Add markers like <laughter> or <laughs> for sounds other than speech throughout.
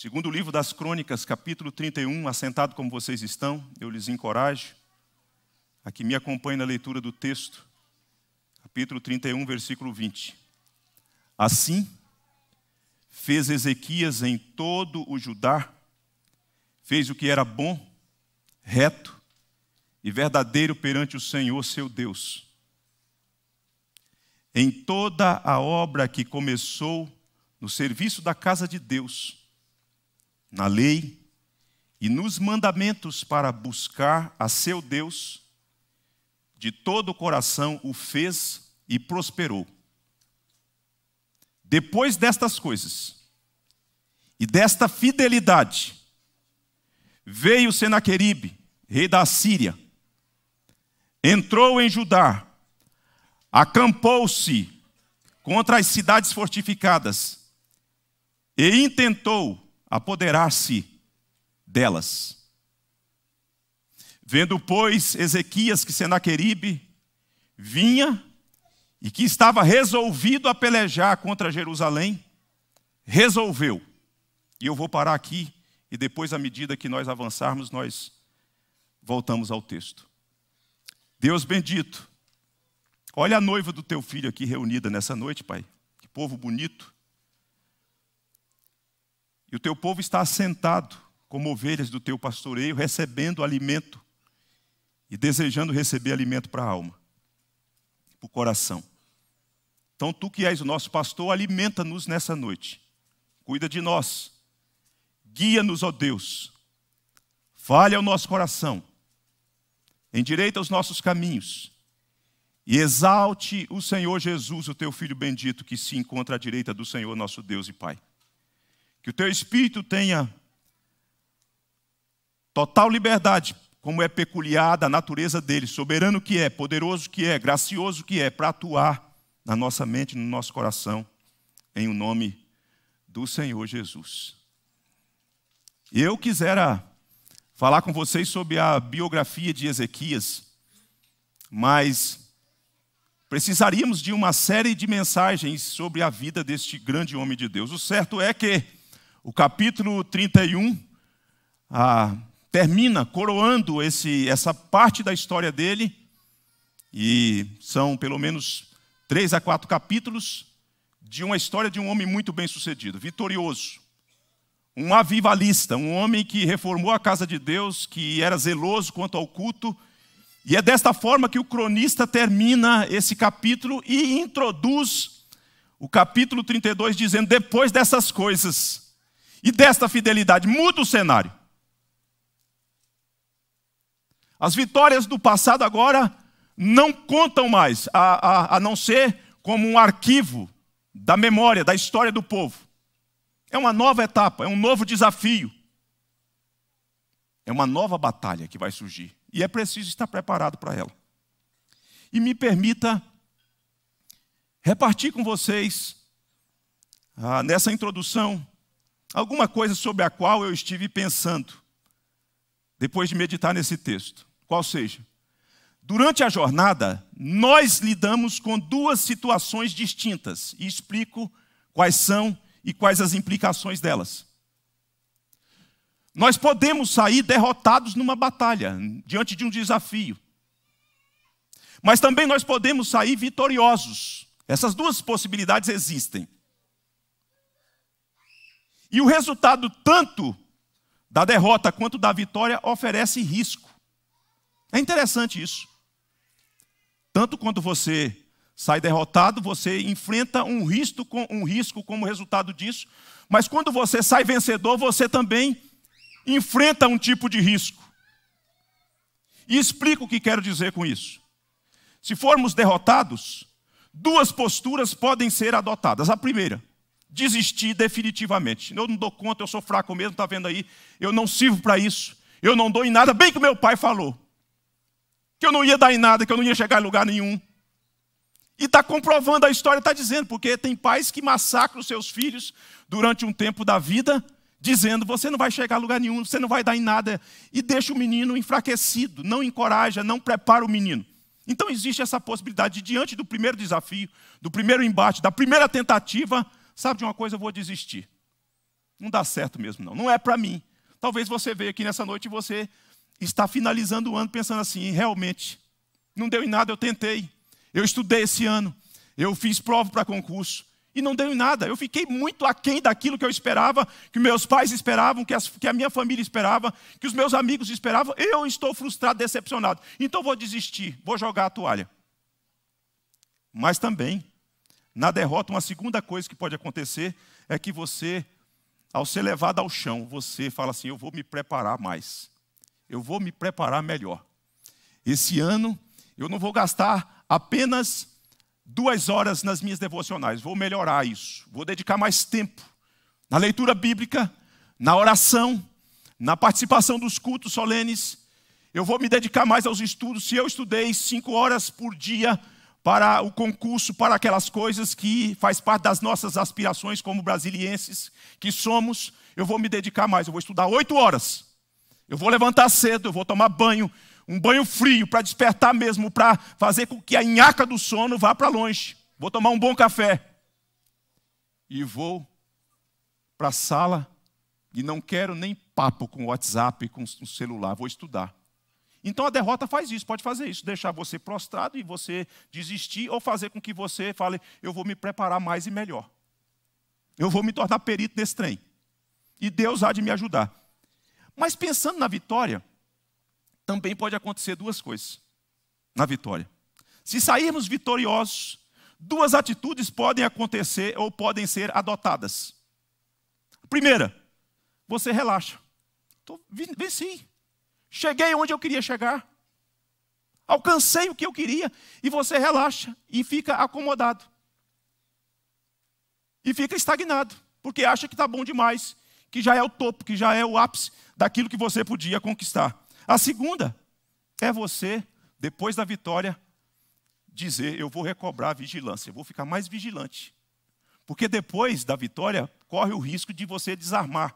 Segundo o livro das Crônicas, capítulo 31, assentado como vocês estão, eu lhes encorajo a que me acompanhem na leitura do texto, capítulo 31, versículo 20. Assim, fez Ezequias em todo o Judá, fez o que era bom, reto e verdadeiro perante o Senhor seu Deus. Em toda a obra que começou no serviço da casa de Deus, na lei e nos mandamentos para buscar a seu Deus, de todo o coração o fez e prosperou. Depois destas coisas e desta fidelidade, veio Senaqueribe, rei da Síria, entrou em Judá, acampou-se contra as cidades fortificadas e intentou apoderar-se delas. Vendo, pois, Ezequias que Senaqueribe vinha e que estava resolvido a pelejar contra Jerusalém, resolveu. E eu vou parar aqui e depois, à medida que nós avançarmos, nós voltamos ao texto. Deus bendito, olha a noiva do teu filho aqui reunida nessa noite, Pai. Que povo bonito e o teu povo está assentado, como ovelhas do teu pastoreio, recebendo alimento e desejando receber alimento para a alma, para o coração. Então, tu que és o nosso pastor, alimenta-nos nessa noite, cuida de nós, guia-nos, ó Deus, fale ao nosso coração, endireita os nossos caminhos e exalte o Senhor Jesus, o teu filho bendito, que se encontra à direita do Senhor, nosso Deus e Pai que o teu espírito tenha total liberdade, como é peculiar da natureza dele, soberano que é, poderoso que é, gracioso que é, para atuar na nossa mente, no nosso coração, em o nome do Senhor Jesus. Eu quisera falar com vocês sobre a biografia de Ezequias, mas precisaríamos de uma série de mensagens sobre a vida deste grande homem de Deus. O certo é que o capítulo 31 ah, termina coroando esse, essa parte da história dele, e são pelo menos três a quatro capítulos de uma história de um homem muito bem sucedido, vitorioso, um avivalista, um homem que reformou a casa de Deus, que era zeloso quanto ao culto, e é desta forma que o cronista termina esse capítulo e introduz o capítulo 32 dizendo: depois dessas coisas, e desta fidelidade. Muda o cenário. As vitórias do passado agora não contam mais, a, a, a não ser como um arquivo da memória, da história do povo. É uma nova etapa, é um novo desafio. É uma nova batalha que vai surgir. E é preciso estar preparado para ela. E me permita repartir com vocês, ah, nessa introdução, alguma coisa sobre a qual eu estive pensando, depois de meditar nesse texto. Qual seja? Durante a jornada, nós lidamos com duas situações distintas, e explico quais são e quais as implicações delas. Nós podemos sair derrotados numa batalha, diante de um desafio. Mas também nós podemos sair vitoriosos. Essas duas possibilidades existem. E o resultado, tanto da derrota quanto da vitória, oferece risco. É interessante isso. Tanto quando você sai derrotado, você enfrenta um risco, um risco como resultado disso, mas quando você sai vencedor, você também enfrenta um tipo de risco. E explico o que quero dizer com isso. Se formos derrotados, duas posturas podem ser adotadas. A primeira, desistir definitivamente. Eu não dou conta, eu sou fraco mesmo, está vendo aí? Eu não sirvo para isso. Eu não dou em nada, bem que meu pai falou. Que eu não ia dar em nada, que eu não ia chegar em lugar nenhum. E está comprovando a história, está dizendo, porque tem pais que massacram seus filhos durante um tempo da vida, dizendo: você não vai chegar a lugar nenhum, você não vai dar em nada, e deixa o menino enfraquecido, não encoraja, não prepara o menino. Então existe essa possibilidade, de, diante do primeiro desafio, do primeiro embate, da primeira tentativa, sabe de uma coisa, eu vou desistir. Não dá certo mesmo, não. Não é para mim. Talvez você veja aqui nessa noite e você está finalizando o ano pensando assim, realmente, não deu em nada, eu tentei. Eu estudei esse ano, eu fiz prova para concurso e não deu em nada. Eu fiquei muito aquém daquilo que eu esperava, que meus pais esperavam, que, as, que a minha família esperava, que os meus amigos esperavam. Eu estou frustrado, decepcionado. Então vou desistir, vou jogar a toalha. Mas também na derrota, uma segunda coisa que pode acontecer é que você, ao ser levado ao chão, você fala assim: eu vou me preparar mais, eu vou me preparar melhor. Esse ano, eu não vou gastar apenas duas horas nas minhas devocionais, vou melhorar isso, vou dedicar mais tempo na leitura bíblica, na oração, na participação dos cultos solenes. Eu vou me dedicar mais aos estudos. Se eu estudei cinco horas por dia, para o concurso, para aquelas coisas que faz parte das nossas aspirações como brasilienses que somos, eu vou me dedicar mais, eu vou estudar oito horas, eu vou levantar cedo, eu vou tomar banho, um banho frio para despertar mesmo, para fazer com que a nhaca do sono vá para longe. Vou tomar um bom café e vou para a sala e não quero nem papo com o WhatsApp, com o celular, vou estudar. Então a derrota faz isso, pode fazer isso, deixar você prostrado e você desistir, ou fazer com que você fale: eu vou me preparar mais e melhor. Eu vou me tornar perito nesse trem. E Deus há de me ajudar. Mas pensando na vitória, também pode acontecer duas coisas na vitória. Se sairmos vitoriosos, duas atitudes podem acontecer ou podem ser adotadas. Primeira, você relaxa. Tô, venci, Cheguei onde eu queria chegar. Alcancei o que eu queria. E você relaxa e fica acomodado. E fica estagnado, porque acha que está bom demais, que já é o topo, que já é o ápice daquilo que você podia conquistar. A segunda é você, depois da vitória, dizer: Eu vou recobrar a vigilância, eu vou ficar mais vigilante. Porque depois da vitória, corre o risco de você desarmar,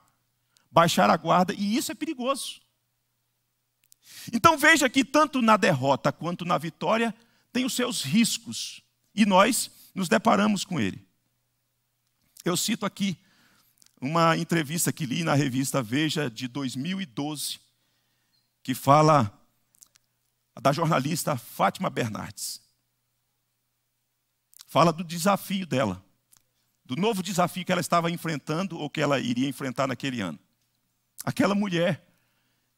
baixar a guarda, e isso é perigoso. Então veja que tanto na derrota quanto na vitória tem os seus riscos e nós nos deparamos com ele. Eu cito aqui uma entrevista que li na revista Veja de 2012 que fala da jornalista Fátima Bernardes. Fala do desafio dela, do novo desafio que ela estava enfrentando ou que ela iria enfrentar naquele ano. Aquela mulher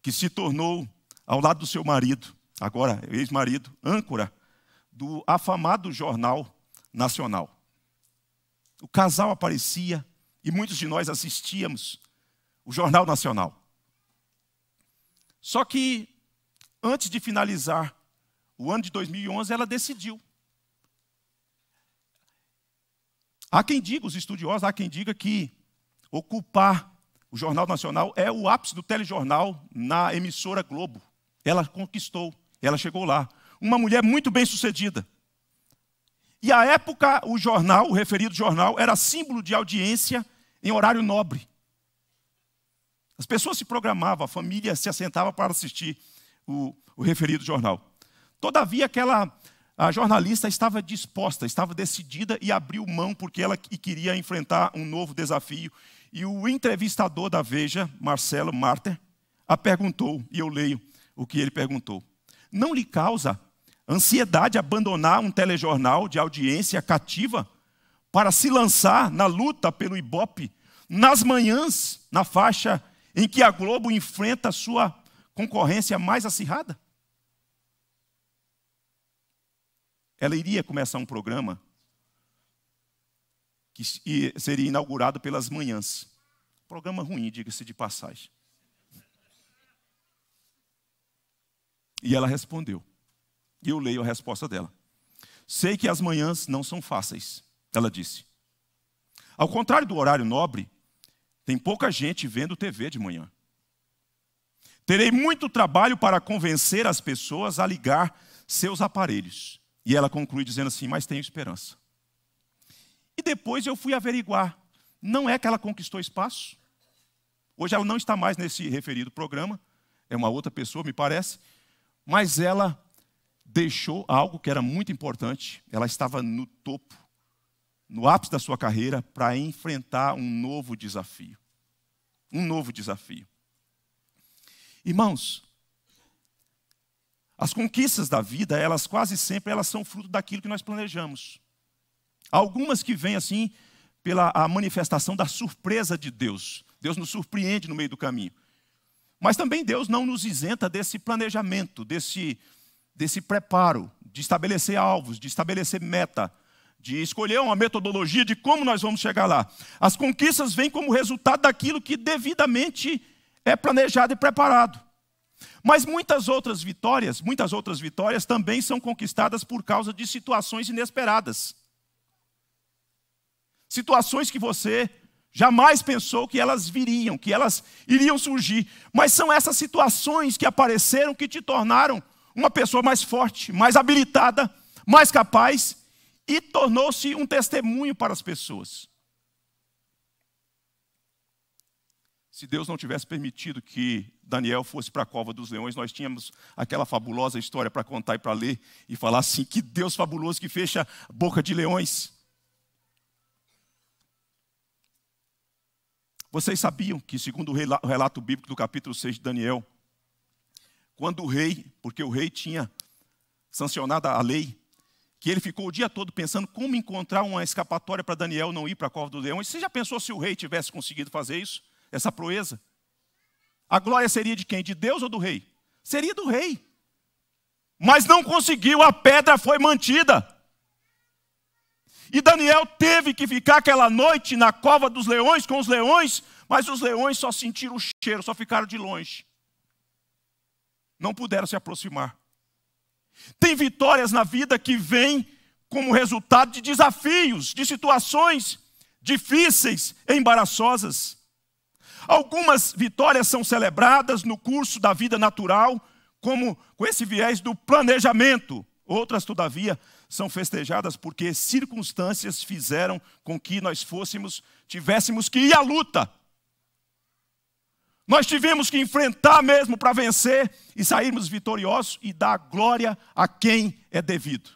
que se tornou ao lado do seu marido, agora ex-marido, âncora do afamado jornal nacional. O casal aparecia e muitos de nós assistíamos o Jornal Nacional. Só que, antes de finalizar o ano de 2011, ela decidiu. Há quem diga, os estudiosos, há quem diga que ocupar o Jornal Nacional é o ápice do telejornal na emissora Globo. Ela conquistou, ela chegou lá. Uma mulher muito bem sucedida. E à época, o jornal, o referido jornal, era símbolo de audiência em horário nobre. As pessoas se programavam, a família se assentava para assistir o, o referido jornal. Todavia, aquela a jornalista estava disposta, estava decidida e abriu mão porque ela queria enfrentar um novo desafio. E o entrevistador da Veja, Marcelo Marter, a perguntou, e eu leio: o que ele perguntou. Não lhe causa ansiedade abandonar um telejornal de audiência cativa para se lançar na luta pelo Ibope nas manhãs, na faixa em que a Globo enfrenta sua concorrência mais acirrada? Ela iria começar um programa que seria inaugurado pelas manhãs. Programa ruim, diga-se de passagem. E ela respondeu. E eu leio a resposta dela. Sei que as manhãs não são fáceis, ela disse. Ao contrário do horário nobre, tem pouca gente vendo TV de manhã. Terei muito trabalho para convencer as pessoas a ligar seus aparelhos. E ela conclui dizendo assim: Mas tenho esperança. E depois eu fui averiguar. Não é que ela conquistou espaço? Hoje ela não está mais nesse referido programa, é uma outra pessoa, me parece, mas ela deixou algo que era muito importante. Ela estava no topo, no ápice da sua carreira, para enfrentar um novo desafio. Um novo desafio. Irmãos, as conquistas da vida, elas quase sempre elas são fruto daquilo que nós planejamos. Algumas que vêm assim pela manifestação da surpresa de Deus. Deus nos surpreende no meio do caminho. Mas também Deus não nos isenta desse planejamento, desse, desse preparo, de estabelecer alvos, de estabelecer meta, de escolher uma metodologia de como nós vamos chegar lá. As conquistas vêm como resultado daquilo que devidamente é planejado e preparado. Mas muitas outras vitórias, muitas outras vitórias também são conquistadas por causa de situações inesperadas. Situações que você Jamais pensou que elas viriam, que elas iriam surgir. Mas são essas situações que apareceram que te tornaram uma pessoa mais forte, mais habilitada, mais capaz e tornou-se um testemunho para as pessoas. Se Deus não tivesse permitido que Daniel fosse para a cova dos leões, nós tínhamos aquela fabulosa história para contar e para ler e falar assim: que Deus fabuloso que fecha a boca de leões. Vocês sabiam que, segundo o relato bíblico do capítulo 6 de Daniel, quando o rei, porque o rei tinha sancionado a lei, que ele ficou o dia todo pensando como encontrar uma escapatória para Daniel não ir para a cova do leão. E você já pensou se o rei tivesse conseguido fazer isso, essa proeza? A glória seria de quem? De Deus ou do rei? Seria do rei. Mas não conseguiu, a pedra foi mantida. E Daniel teve que ficar aquela noite na cova dos leões com os leões, mas os leões só sentiram o cheiro, só ficaram de longe. Não puderam se aproximar. Tem vitórias na vida que vêm como resultado de desafios, de situações difíceis, embaraçosas. Algumas vitórias são celebradas no curso da vida natural, como com esse viés do planejamento. Outras, todavia, são festejadas porque circunstâncias fizeram com que nós fôssemos, tivéssemos que ir à luta. Nós tivemos que enfrentar mesmo para vencer e sairmos vitoriosos e dar glória a quem é devido.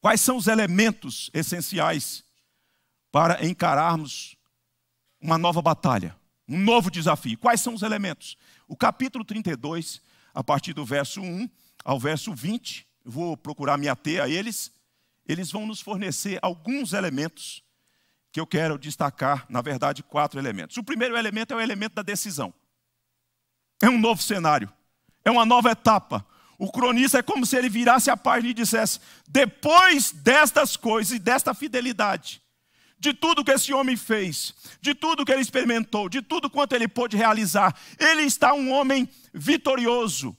Quais são os elementos essenciais para encararmos uma nova batalha, um novo desafio? Quais são os elementos? O capítulo 32, a partir do verso 1, ao verso 20, vou procurar me ater a eles, eles vão nos fornecer alguns elementos que eu quero destacar, na verdade, quatro elementos. O primeiro elemento é o elemento da decisão. É um novo cenário, é uma nova etapa. O cronista é como se ele virasse a página e dissesse: depois destas coisas e desta fidelidade, de tudo que esse homem fez, de tudo que ele experimentou, de tudo quanto ele pôde realizar, ele está um homem vitorioso,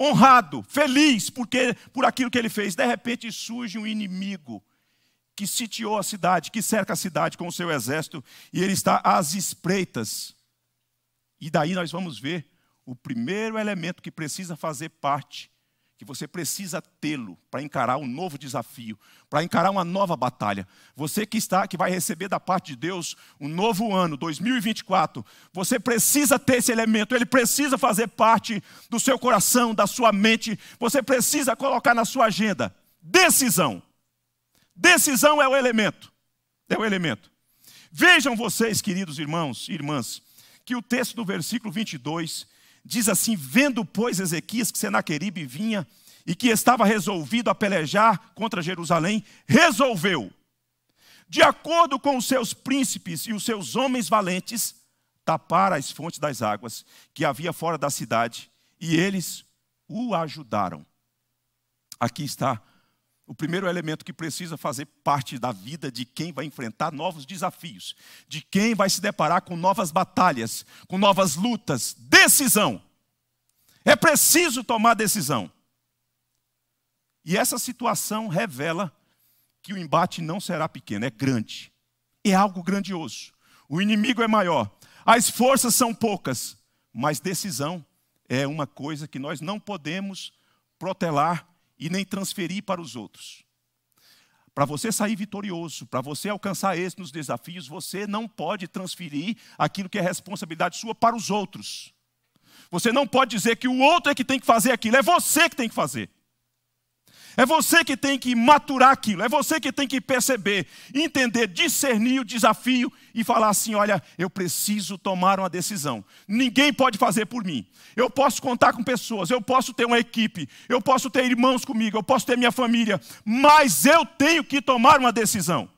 honrado, feliz porque, por aquilo que ele fez. De repente surge um inimigo que sitiou a cidade, que cerca a cidade com o seu exército, e ele está às espreitas. E daí nós vamos ver o primeiro elemento que precisa fazer parte que você precisa tê-lo para encarar um novo desafio, para encarar uma nova batalha. Você que está, que vai receber da parte de Deus um novo ano, 2024, você precisa ter esse elemento, ele precisa fazer parte do seu coração, da sua mente, você precisa colocar na sua agenda. Decisão. Decisão é o elemento. É o elemento. Vejam vocês, queridos irmãos e irmãs, que o texto do versículo 22 Diz assim: Vendo, pois, Ezequias que Senaqueribe vinha e que estava resolvido a pelejar contra Jerusalém, resolveu, de acordo com os seus príncipes e os seus homens valentes, tapar as fontes das águas que havia fora da cidade, e eles o ajudaram. Aqui está o primeiro elemento que precisa fazer parte da vida de quem vai enfrentar novos desafios, de quem vai se deparar com novas batalhas, com novas lutas, decisão. É preciso tomar decisão. E essa situação revela que o embate não será pequeno, é grande. É algo grandioso. O inimigo é maior, as forças são poucas, mas decisão é uma coisa que nós não podemos protelar e nem transferir para os outros. Para você sair vitorioso, para você alcançar êxito nos desafios, você não pode transferir aquilo que é responsabilidade sua para os outros. Você não pode dizer que o outro é que tem que fazer aquilo, é você que tem que fazer. É você que tem que maturar aquilo, é você que tem que perceber, entender, discernir o desafio e falar assim: olha, eu preciso tomar uma decisão. Ninguém pode fazer por mim. Eu posso contar com pessoas, eu posso ter uma equipe, eu posso ter irmãos comigo, eu posso ter minha família, mas eu tenho que tomar uma decisão.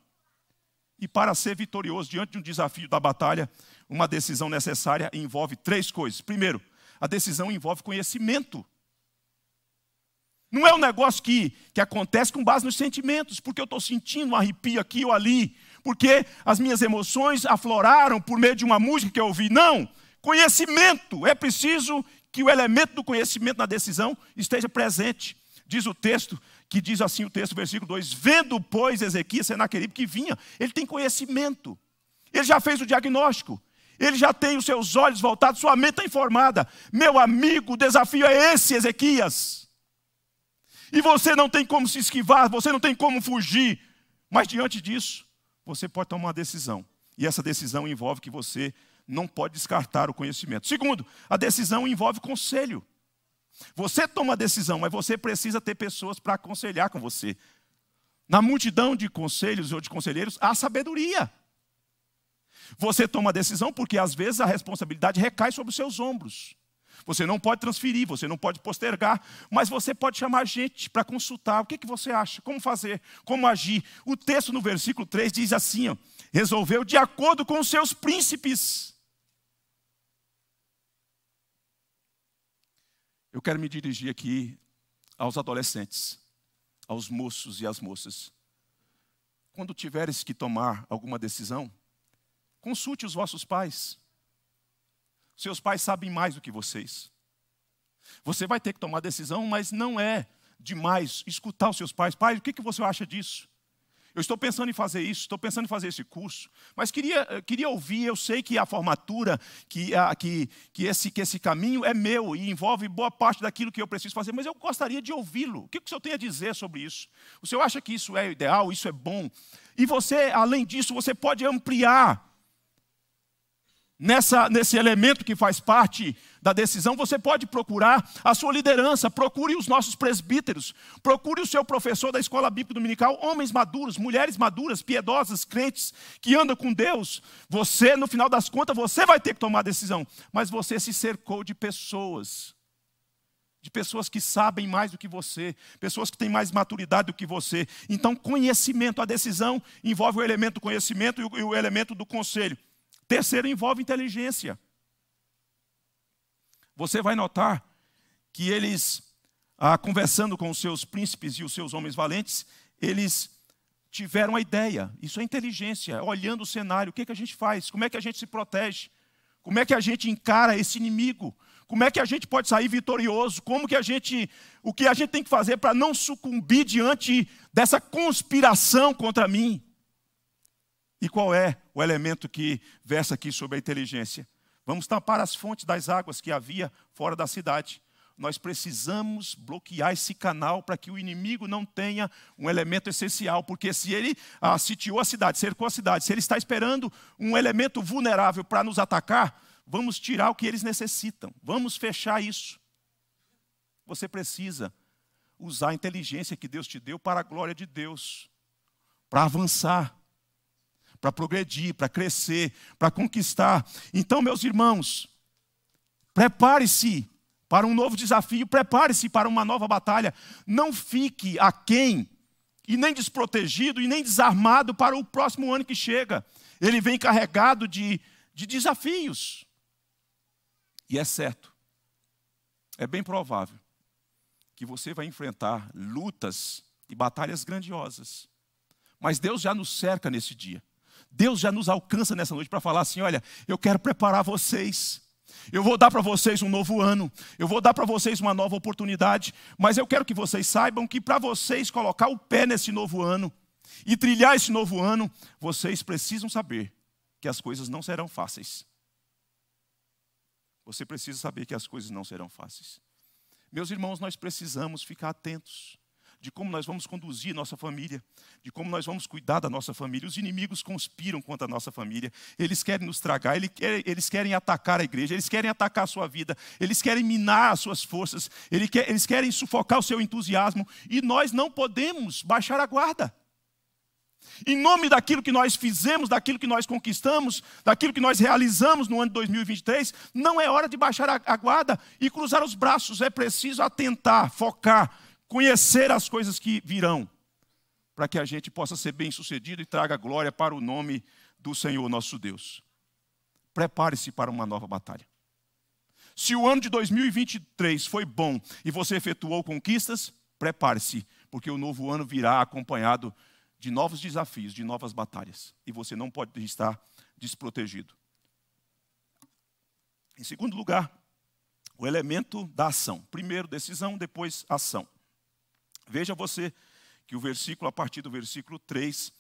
E para ser vitorioso diante de um desafio da batalha, uma decisão necessária envolve três coisas. Primeiro, a decisão envolve conhecimento. Não é um negócio que, que acontece com base nos sentimentos, porque eu estou sentindo um arrepio aqui ou ali, porque as minhas emoções afloraram por meio de uma música que eu ouvi. Não! Conhecimento! É preciso que o elemento do conhecimento na decisão esteja presente. Diz o texto, que diz assim o texto, versículo 2: Vendo, pois, Ezequias, Senaqueribe, que vinha, ele tem conhecimento, ele já fez o diagnóstico, ele já tem os seus olhos voltados, sua mente está informada. Meu amigo, o desafio é esse, Ezequias e você não tem como se esquivar, você não tem como fugir. Mas diante disso, você pode tomar uma decisão. E essa decisão envolve que você não pode descartar o conhecimento. Segundo, a decisão envolve conselho. Você toma a decisão, mas você precisa ter pessoas para aconselhar com você. Na multidão de conselhos ou de conselheiros, há sabedoria. Você toma a decisão porque às vezes a responsabilidade recai sobre os seus ombros. Você não pode transferir, você não pode postergar, mas você pode chamar gente para consultar. O que, que você acha? Como fazer? Como agir? O texto no versículo 3 diz assim: ó, resolveu de acordo com os seus príncipes. Eu quero me dirigir aqui aos adolescentes, aos moços e às moças. Quando tiveres que tomar alguma decisão, consulte os vossos pais. Seus pais sabem mais do que vocês. Você vai ter que tomar decisão, mas não é demais escutar os seus pais. Pai, o que, que você acha disso? Eu estou pensando em fazer isso, estou pensando em fazer esse curso, mas queria, eh, queria ouvir, eu sei que a formatura, que, a, ah, que, que, esse, que esse caminho é meu e envolve boa parte daquilo que eu preciso fazer, mas eu gostaria de ouvi-lo. O que, que o senhor tem a dizer sobre isso? O senhor acha que isso é ideal, isso é bom? E você, além disso, você pode ampliar nessa, nesse elemento que faz parte da decisão, você pode procurar a sua liderança, procure os nossos presbíteros, procure o seu professor da escola bíblica dominical, homens maduros, mulheres maduras, piedosas, crentes, que andam com Deus. Você, no final das contas, você vai ter que tomar a decisão, mas você se cercou de pessoas. De pessoas que sabem mais do que você, pessoas que têm mais maturidade do que você. Então, conhecimento, a decisão envolve o elemento conhecimento e o elemento do conselho. Terceiro, envolve inteligência. Você vai notar que eles, ah, conversando com os seus príncipes e os seus homens valentes, eles tiveram a ideia. Isso é inteligência, é olhando o cenário, o que, é que a gente faz, como é que a gente se protege, como é que a gente encara esse inimigo, como é que a gente pode sair vitorioso? Como que a gente, o que a gente tem que fazer para não sucumbir diante dessa conspiração contra mim? E qual é o elemento que versa aqui sobre a inteligência? Vamos tampar as fontes das águas que havia fora da cidade. Nós precisamos bloquear esse canal para que o inimigo não tenha um elemento essencial, porque se ele ah, sitiou a cidade, cercou a cidade, se ele está esperando um elemento vulnerável para nos atacar, vamos tirar o que eles necessitam, vamos fechar isso. Você precisa usar a inteligência que Deus te deu para a glória de Deus, para avançar para progredir, para crescer, para conquistar. Então, meus irmãos, prepare-se para um novo desafio, prepare-se para uma nova batalha. Não fique aquém, e nem desprotegido, e nem desarmado para o próximo ano que chega. Ele vem carregado de, de desafios. E é certo, é bem provável que você vai enfrentar lutas e batalhas grandiosas. Mas Deus já nos cerca nesse dia. Deus já nos alcança nessa noite para falar assim: olha, eu quero preparar vocês. Eu vou dar para vocês um novo ano, eu vou dar para vocês uma nova oportunidade, mas eu quero que vocês saibam que para vocês colocar o pé nesse novo ano e trilhar esse novo ano, vocês precisam saber que as coisas não serão fáceis. Você precisa saber que as coisas não serão fáceis. Meus irmãos, nós precisamos ficar atentos de como nós vamos conduzir nossa família, de como nós vamos cuidar da nossa família. Os inimigos conspiram contra a nossa família, eles querem nos tragar, eles querem atacar a igreja, eles querem atacar a sua vida, eles querem minar as suas forças, eles querem sufocar o seu entusiasmo, e nós não podemos baixar a guarda. Em nome daquilo que nós fizemos, daquilo que nós conquistamos, daquilo que nós realizamos no ano de 2023, não é hora de baixar a guarda e cruzar os braços, é preciso atentar, focar conhecer as coisas que virão, para que a gente possa ser bem-sucedido e traga glória para o nome do Senhor nosso Deus. Prepare-se para uma nova batalha. Se o ano de 2023 foi bom e você efetuou conquistas, prepare-se, porque o novo ano virá acompanhado de novos desafios, de novas batalhas, e você não pode estar desprotegido. Em segundo lugar, o elemento da ação. Primeiro, decisão, depois, ação. Veja você que o versículo, a partir do versículo 3,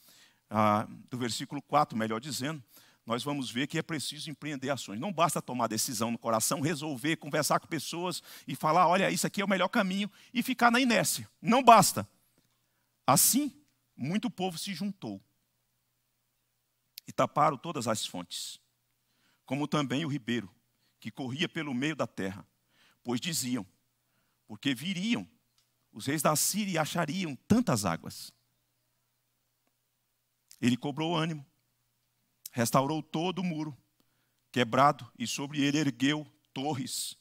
ah, do versículo 4, melhor dizendo, nós vamos ver que é preciso empreender ações. Não basta tomar decisão no coração, resolver, conversar com pessoas e falar: olha, isso aqui é o melhor caminho, e ficar na inércia. Não basta. Assim, muito povo se juntou e taparam todas as fontes, como também o ribeiro, que corria pelo meio da terra, pois diziam, porque viriam os reis da Síria achariam tantas águas. Ele cobrou ânimo, restaurou todo o muro quebrado e sobre ele ergueu torres.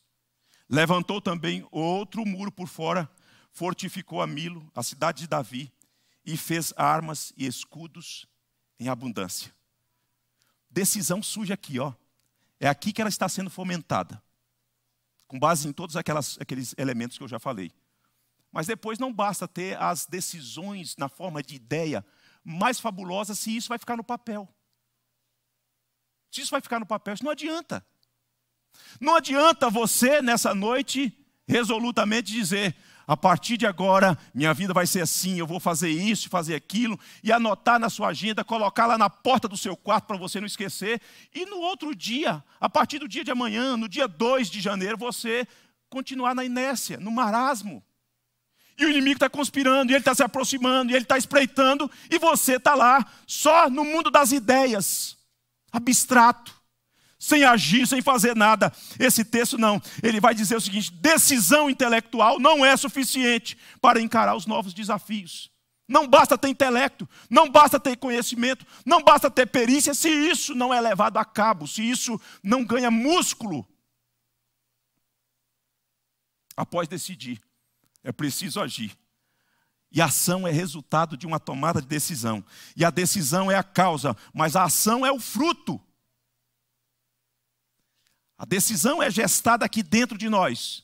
Levantou também outro muro por fora, fortificou a Milo, a cidade de Davi, e fez armas e escudos em abundância. Decisão surge aqui, ó. É aqui que ela está sendo fomentada, com base em todos aquelas, aqueles elementos que eu já falei. Mas depois não basta ter as decisões na forma de ideia mais fabulosa se isso vai ficar no papel. Se isso vai ficar no papel, isso não adianta. Não adianta você, nessa noite, resolutamente dizer: a partir de agora, minha vida vai ser assim, eu vou fazer isso, fazer aquilo, e anotar na sua agenda, colocar lá na porta do seu quarto para você não esquecer, e no outro dia, a partir do dia de amanhã, no dia 2 de janeiro, você continuar na inércia, no marasmo e o inimigo está conspirando, e ele está se aproximando, e ele está espreitando, e você está lá, só no mundo das ideias, abstrato, sem agir, sem fazer nada. Esse texto não, ele vai dizer o seguinte: decisão intelectual não é suficiente para encarar os novos desafios. Não basta ter intelecto, não basta ter conhecimento, não basta ter perícia, se isso não é levado a cabo, se isso não ganha músculo após decidir é preciso agir. E a ação é resultado de uma tomada de decisão. E a decisão é a causa, mas a ação é o fruto. A decisão é gestada aqui dentro de nós.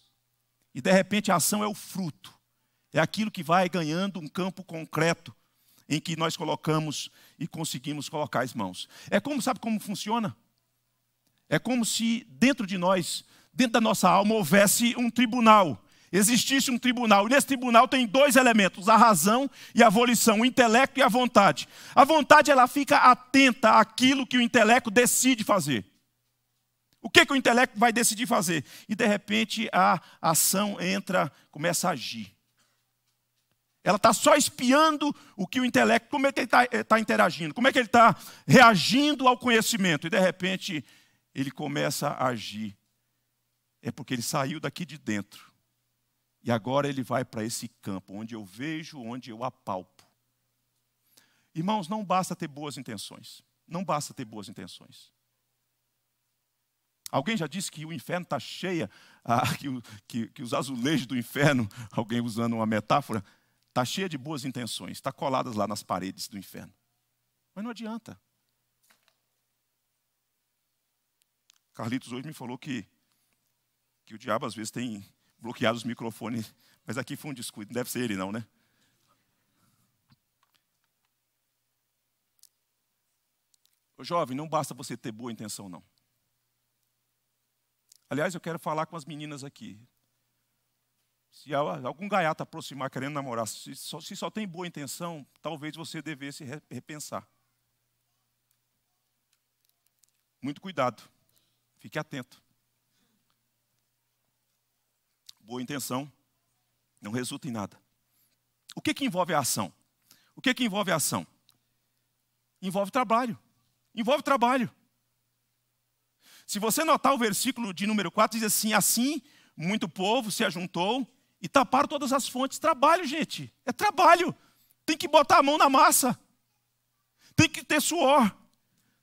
E de repente a ação é o fruto. É aquilo que vai ganhando um campo concreto em que nós colocamos e conseguimos colocar as mãos. É como, sabe como funciona? É como se dentro de nós, dentro da nossa alma, houvesse um tribunal Existisse um tribunal, e nesse tribunal tem dois elementos, a razão e a volição, o intelecto e a vontade. A vontade ela fica atenta àquilo que o intelecto decide fazer. O que, que o intelecto vai decidir fazer? E de repente a ação entra, começa a agir. Ela está só espiando o que o intelecto, como é que ele está eh, tá interagindo, como é que ele está reagindo ao conhecimento. E de repente ele começa a agir. É porque ele saiu daqui de dentro e agora ele vai para esse campo, onde eu vejo, onde eu apalpo. Irmãos, não basta ter boas intenções. Não basta ter boas intenções. Alguém já disse que o inferno está cheia, <laughs> ah, que, que, que, os azulejos do inferno, <laughs> alguém usando uma metáfora, está cheia de boas intenções, está coladas lá nas paredes do inferno. Mas não adianta. Carlitos hoje me falou que, que o diabo às vezes tem bloqueado os microfones. Mas aqui foi um descuido, não deve ser ele, não, né? jovem, não basta você ter boa intenção, não. Aliás, eu quero falar com as meninas aqui. Se algum gaiato aproximar querendo namorar, se só, se só tem boa intenção, talvez você devesse repensar. Muito cuidado. Fique atento boa intenção, não resulta em nada. O que, que envolve a ação? O que, que envolve a ação? Envolve trabalho. Envolve trabalho. Se você notar o versículo de número 4, diz assim: Assim, muito povo se ajuntou e taparam todas as fontes. Trabalho, gente, é trabalho. Tem que botar a mão na massa. Tem que ter suor.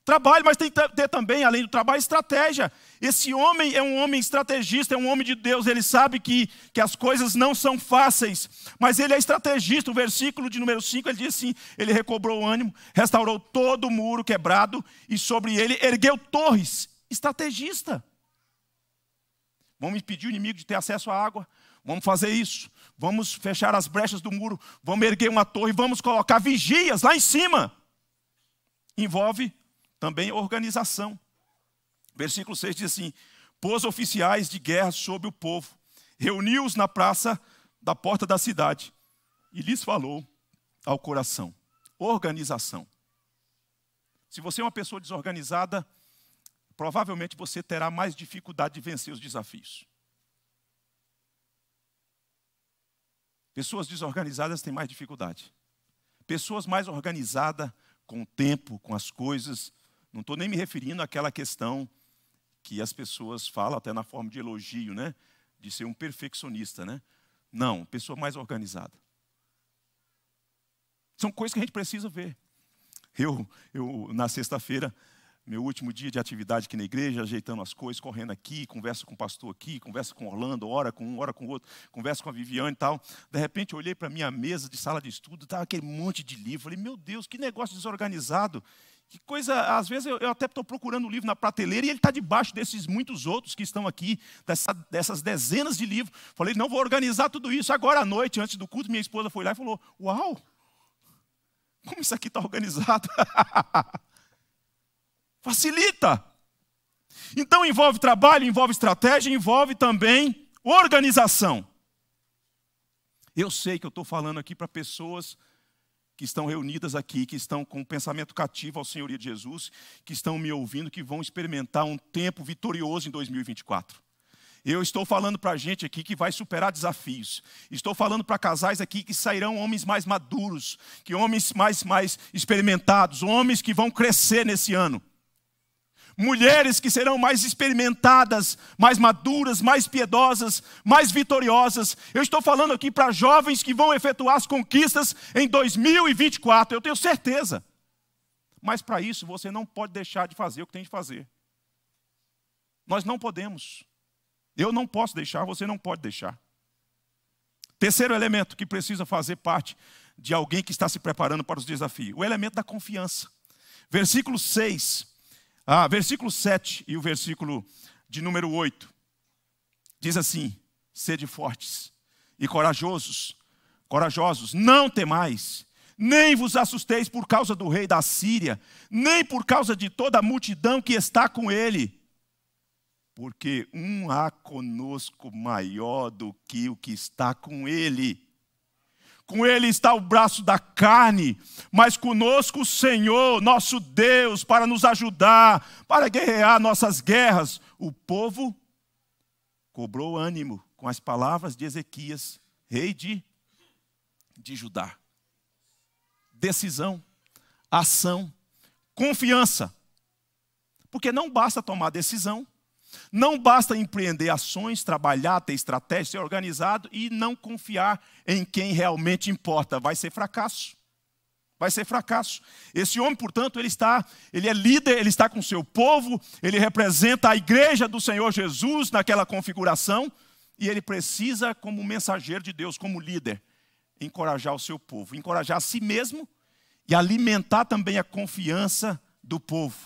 Trabalho, mas tem que ter também, além do trabalho, estratégia. Esse homem é um homem estrategista, é um homem de Deus, ele sabe que, que as coisas não são fáceis, mas ele é estrategista. O versículo de número 5 ele diz assim: ele recobrou o ânimo, restaurou todo o muro quebrado e sobre ele ergueu torres. Estrategista. Vamos impedir o inimigo de ter acesso à água, vamos fazer isso, vamos fechar as brechas do muro, vamos erguer uma torre, vamos colocar vigias lá em cima. Envolve também organização. Versículo 6 diz assim: Pôs oficiais de guerra sobre o povo, reuniu-os na praça da porta da cidade e lhes falou ao coração. Organização. Se você é uma pessoa desorganizada, provavelmente você terá mais dificuldade de vencer os desafios. Pessoas desorganizadas têm mais dificuldade. Pessoas mais organizadas com o tempo, com as coisas, não estou nem me referindo àquela questão que as pessoas falam até na forma de elogio, né? De ser um perfeccionista, né? Não, pessoa mais organizada. São coisas que a gente precisa ver. Eu, eu na sexta-feira, meu último dia de atividade aqui na igreja, ajeitando as coisas, correndo aqui, conversa com o pastor aqui, conversa com Orlando, hora com um, hora com o outro, conversa com a Viviane e tal. De repente, eu olhei para a minha mesa de sala de estudo, estava aquele monte de livro. Falei, meu Deus, que negócio desorganizado. Que coisa, às vezes eu, eu até estou procurando o um livro na prateleira e ele está debaixo desses muitos outros que estão aqui, dessa, dessas dezenas de livros. Falei, não, vou organizar tudo isso agora à noite, antes do culto. Minha esposa foi lá e falou: Uau, como isso aqui está organizado? <laughs> Facilita. Então envolve trabalho, envolve estratégia, envolve também organização. Eu sei que eu estou falando aqui para pessoas que estão reunidas aqui, que estão com o pensamento cativo ao Senhoria de Jesus, que estão me ouvindo, que vão experimentar um tempo vitorioso em 2024. Eu estou falando para gente aqui que vai superar desafios. Estou falando para casais aqui que sairão homens mais maduros, que homens mais mais experimentados, homens que vão crescer nesse ano mulheres que serão mais experimentadas, mais maduras, mais piedosas, mais vitoriosas. Eu estou falando aqui para jovens que vão efetuar as conquistas em 2024, eu tenho certeza. Mas para isso você não pode deixar de fazer o que tem de fazer. Nós não podemos. Eu não posso deixar, você não pode deixar. Terceiro elemento que precisa fazer parte de alguém que está se preparando para os desafios: o elemento da confiança. Versículo 6 ah, versículo 7 e o versículo de número 8. Diz assim: sede fortes e corajosos, corajosos, não temais, nem vos assusteis por causa do rei da Síria, nem por causa de toda a multidão que está com ele, porque um há conosco maior do que o que está com ele com ele está o braço da carne, mas conosco o Senhor, nosso Deus, para nos ajudar, para guerrear nossas guerras. O povo cobrou ânimo com as palavras de Ezequias, rei de, de Judá. Decisão, ação, confiança. Porque não basta tomar decisão, não basta empreender ações, trabalhar, ter estratégia, ser organizado e não confiar em quem realmente importa. Vai ser fracasso. Vai ser fracasso. Esse homem, portanto, ele está, ele é líder, ele está com seu povo, ele representa a igreja do Senhor Jesus naquela configuração, e ele precisa, como mensageiro de Deus, como líder, encorajar o seu povo, encorajar a si mesmo e alimentar também a confiança do povo,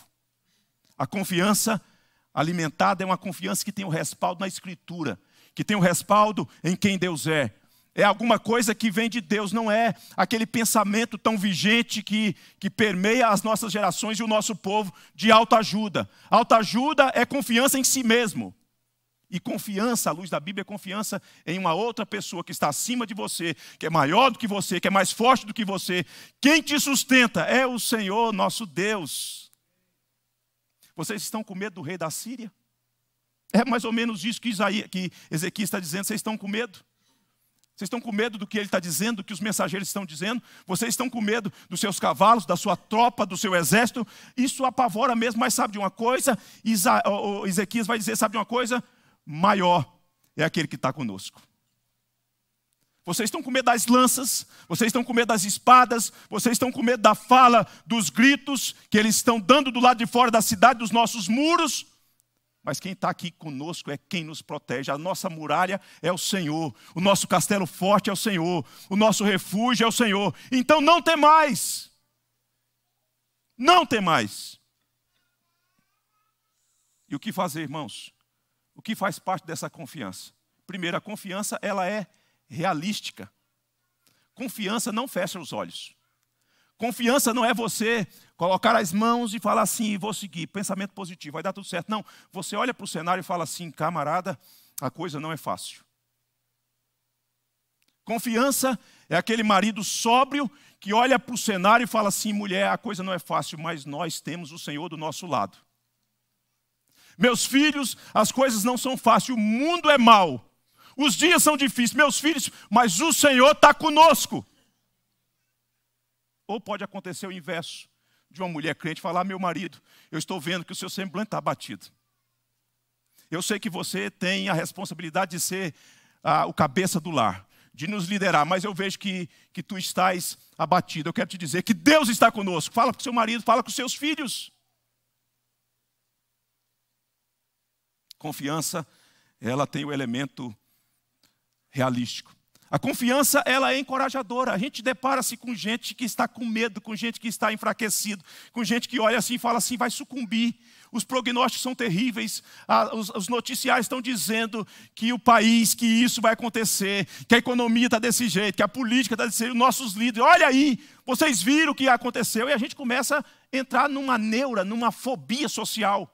a confiança alimentada é uma confiança que tem o um respaldo na Escritura, que tem o um respaldo em quem Deus é. É alguma coisa que vem de Deus, não é aquele pensamento tão vigente que, que permeia as nossas gerações e o nosso povo de autoajuda. Autoajuda é confiança em si mesmo. E confiança, à luz da Bíblia, é confiança em uma outra pessoa que está acima de você, que é maior do que você, que é mais forte do que você. Quem te sustenta é o Senhor nosso Deus. Vocês estão com medo do rei da Síria? É mais ou menos isso que, Isaías, que Ezequias está dizendo. Vocês estão com medo? Vocês estão com medo do que ele está dizendo, do que os mensageiros estão dizendo? Vocês estão com medo dos seus cavalos, da sua tropa, do seu exército? Isso apavora mesmo, mas sabe de uma coisa? Isa, Ezequias vai dizer: sabe de uma coisa? Maior é aquele que está conosco. Vocês estão com medo das lanças, vocês estão com medo das espadas, vocês estão com medo da fala, dos gritos que eles estão dando do lado de fora da cidade, dos nossos muros. Mas quem está aqui conosco é quem nos protege. A nossa muralha é o Senhor, o nosso castelo forte é o Senhor, o nosso refúgio é o Senhor. Então não tem mais. Não tem mais. E o que fazer, irmãos? O que faz parte dessa confiança? Primeiro, a confiança ela é realística. Confiança não fecha os olhos. Confiança não é você colocar as mãos e falar assim, vou seguir, pensamento positivo, vai dar tudo certo. Não, você olha para o cenário e fala assim, camarada, a coisa não é fácil. Confiança é aquele marido sóbrio que olha para o cenário e fala assim: mulher, a coisa não é fácil, mas nós temos o Senhor do nosso lado. Meus filhos, as coisas não são fáceis, o mundo é mau, os dias são difíceis, meus filhos, mas o Senhor está conosco. Ou pode acontecer o inverso de uma mulher crente falar: Meu marido, eu estou vendo que o seu semblante está abatido. Eu sei que você tem a responsabilidade de ser ah, o cabeça do lar, de nos liderar, mas eu vejo que, que tu estás abatido. Eu quero te dizer que Deus está conosco. Fala com seu marido, fala com seus filhos. Confiança, ela tem o elemento realístico. A confiança, ela é encorajadora. A gente depara-se com gente que está com medo, com gente que está enfraquecido, com gente que olha assim e fala assim, vai sucumbir. Os prognósticos são terríveis, os, noticiais noticiários estão dizendo que o país, que isso vai acontecer, que a economia está desse jeito, que a política está desse jeito, nossos líderes, olha aí, vocês viram o que aconteceu. E a gente começa a entrar numa neura, numa fobia social.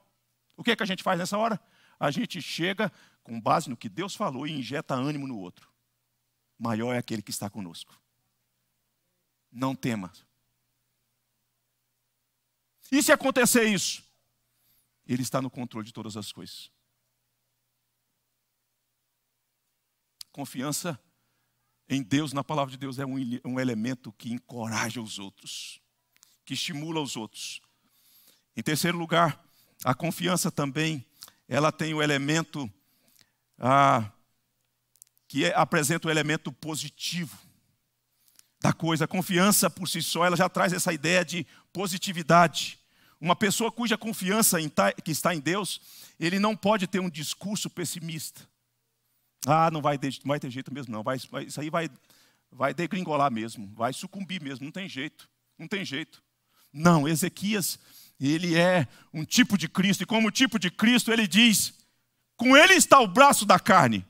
O que é que a gente faz nessa hora? A gente chega, com base no que Deus falou, e injeta ânimo no outro. Maior é aquele que está conosco. Não tema. E se acontecer isso? Ele está no controle de todas as coisas. Confiança em Deus, na palavra de Deus, é um, um elemento que encoraja os outros, que estimula os outros. Em terceiro lugar, a confiança também, ela tem o elemento ah, que apresenta o um elemento positivo da coisa. A confiança por si só, ela já traz essa ideia de positividade. Uma pessoa cuja confiança tá, que está em Deus, ele não pode ter um discurso pessimista. Ah, não vai, não vai ter jeito mesmo, não. Vai, vai, isso aí vai, vai degringolar mesmo, vai sucumbir mesmo, não tem jeito, não tem jeito. Não, Ezequias, ele é um tipo de Cristo, e como tipo de Cristo, ele diz: com ele está o braço da carne.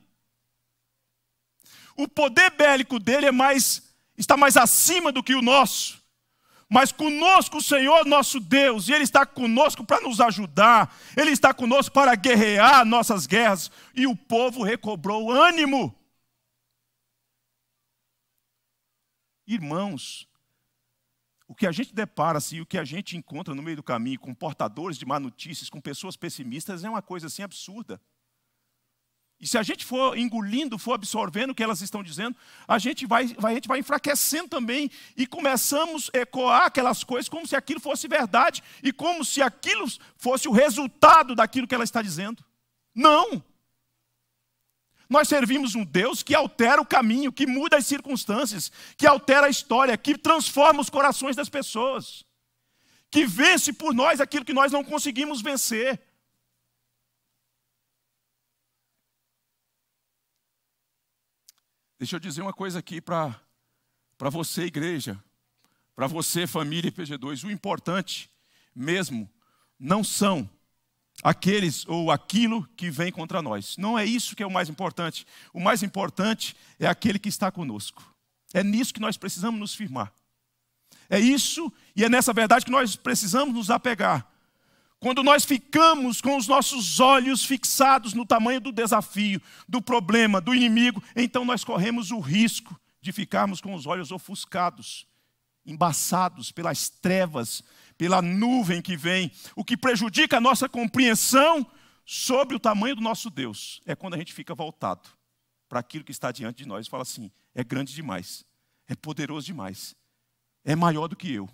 O poder bélico dele é mais está mais acima do que o nosso. Mas conosco o Senhor nosso Deus, e Ele está conosco para nos ajudar, Ele está conosco para guerrear nossas guerras, e o povo recobrou o ânimo. Irmãos, o que a gente depara-se e o que a gente encontra no meio do caminho com portadores de má notícias, com pessoas pessimistas, é uma coisa assim absurda. E se a gente for engolindo, for absorvendo o que elas estão dizendo, a gente vai, vai, a gente vai enfraquecendo também e começamos a ecoar aquelas coisas como se aquilo fosse verdade e como se aquilo fosse o resultado daquilo que ela está dizendo. Não! Nós servimos um Deus que altera o caminho, que muda as circunstâncias, que altera a história, que transforma os corações das pessoas, que vence por nós aquilo que nós não conseguimos vencer. Deixa eu dizer uma coisa aqui para você, igreja, para você, família ipg PG2. O importante mesmo não são aqueles ou aquilo que vem contra nós. Não é isso que é o mais importante. O mais importante é aquele que está conosco. É nisso que nós precisamos nos firmar. É isso e é nessa verdade que nós precisamos nos apegar. Quando nós ficamos com os nossos olhos fixados no tamanho do desafio, do problema, do inimigo, então nós corremos o risco de ficarmos com os olhos ofuscados, embaçados pelas trevas, pela nuvem que vem. O que prejudica a nossa compreensão sobre o tamanho do nosso Deus é quando a gente fica voltado para aquilo que está diante de nós e fala assim: é grande demais, é poderoso demais, é maior do que eu,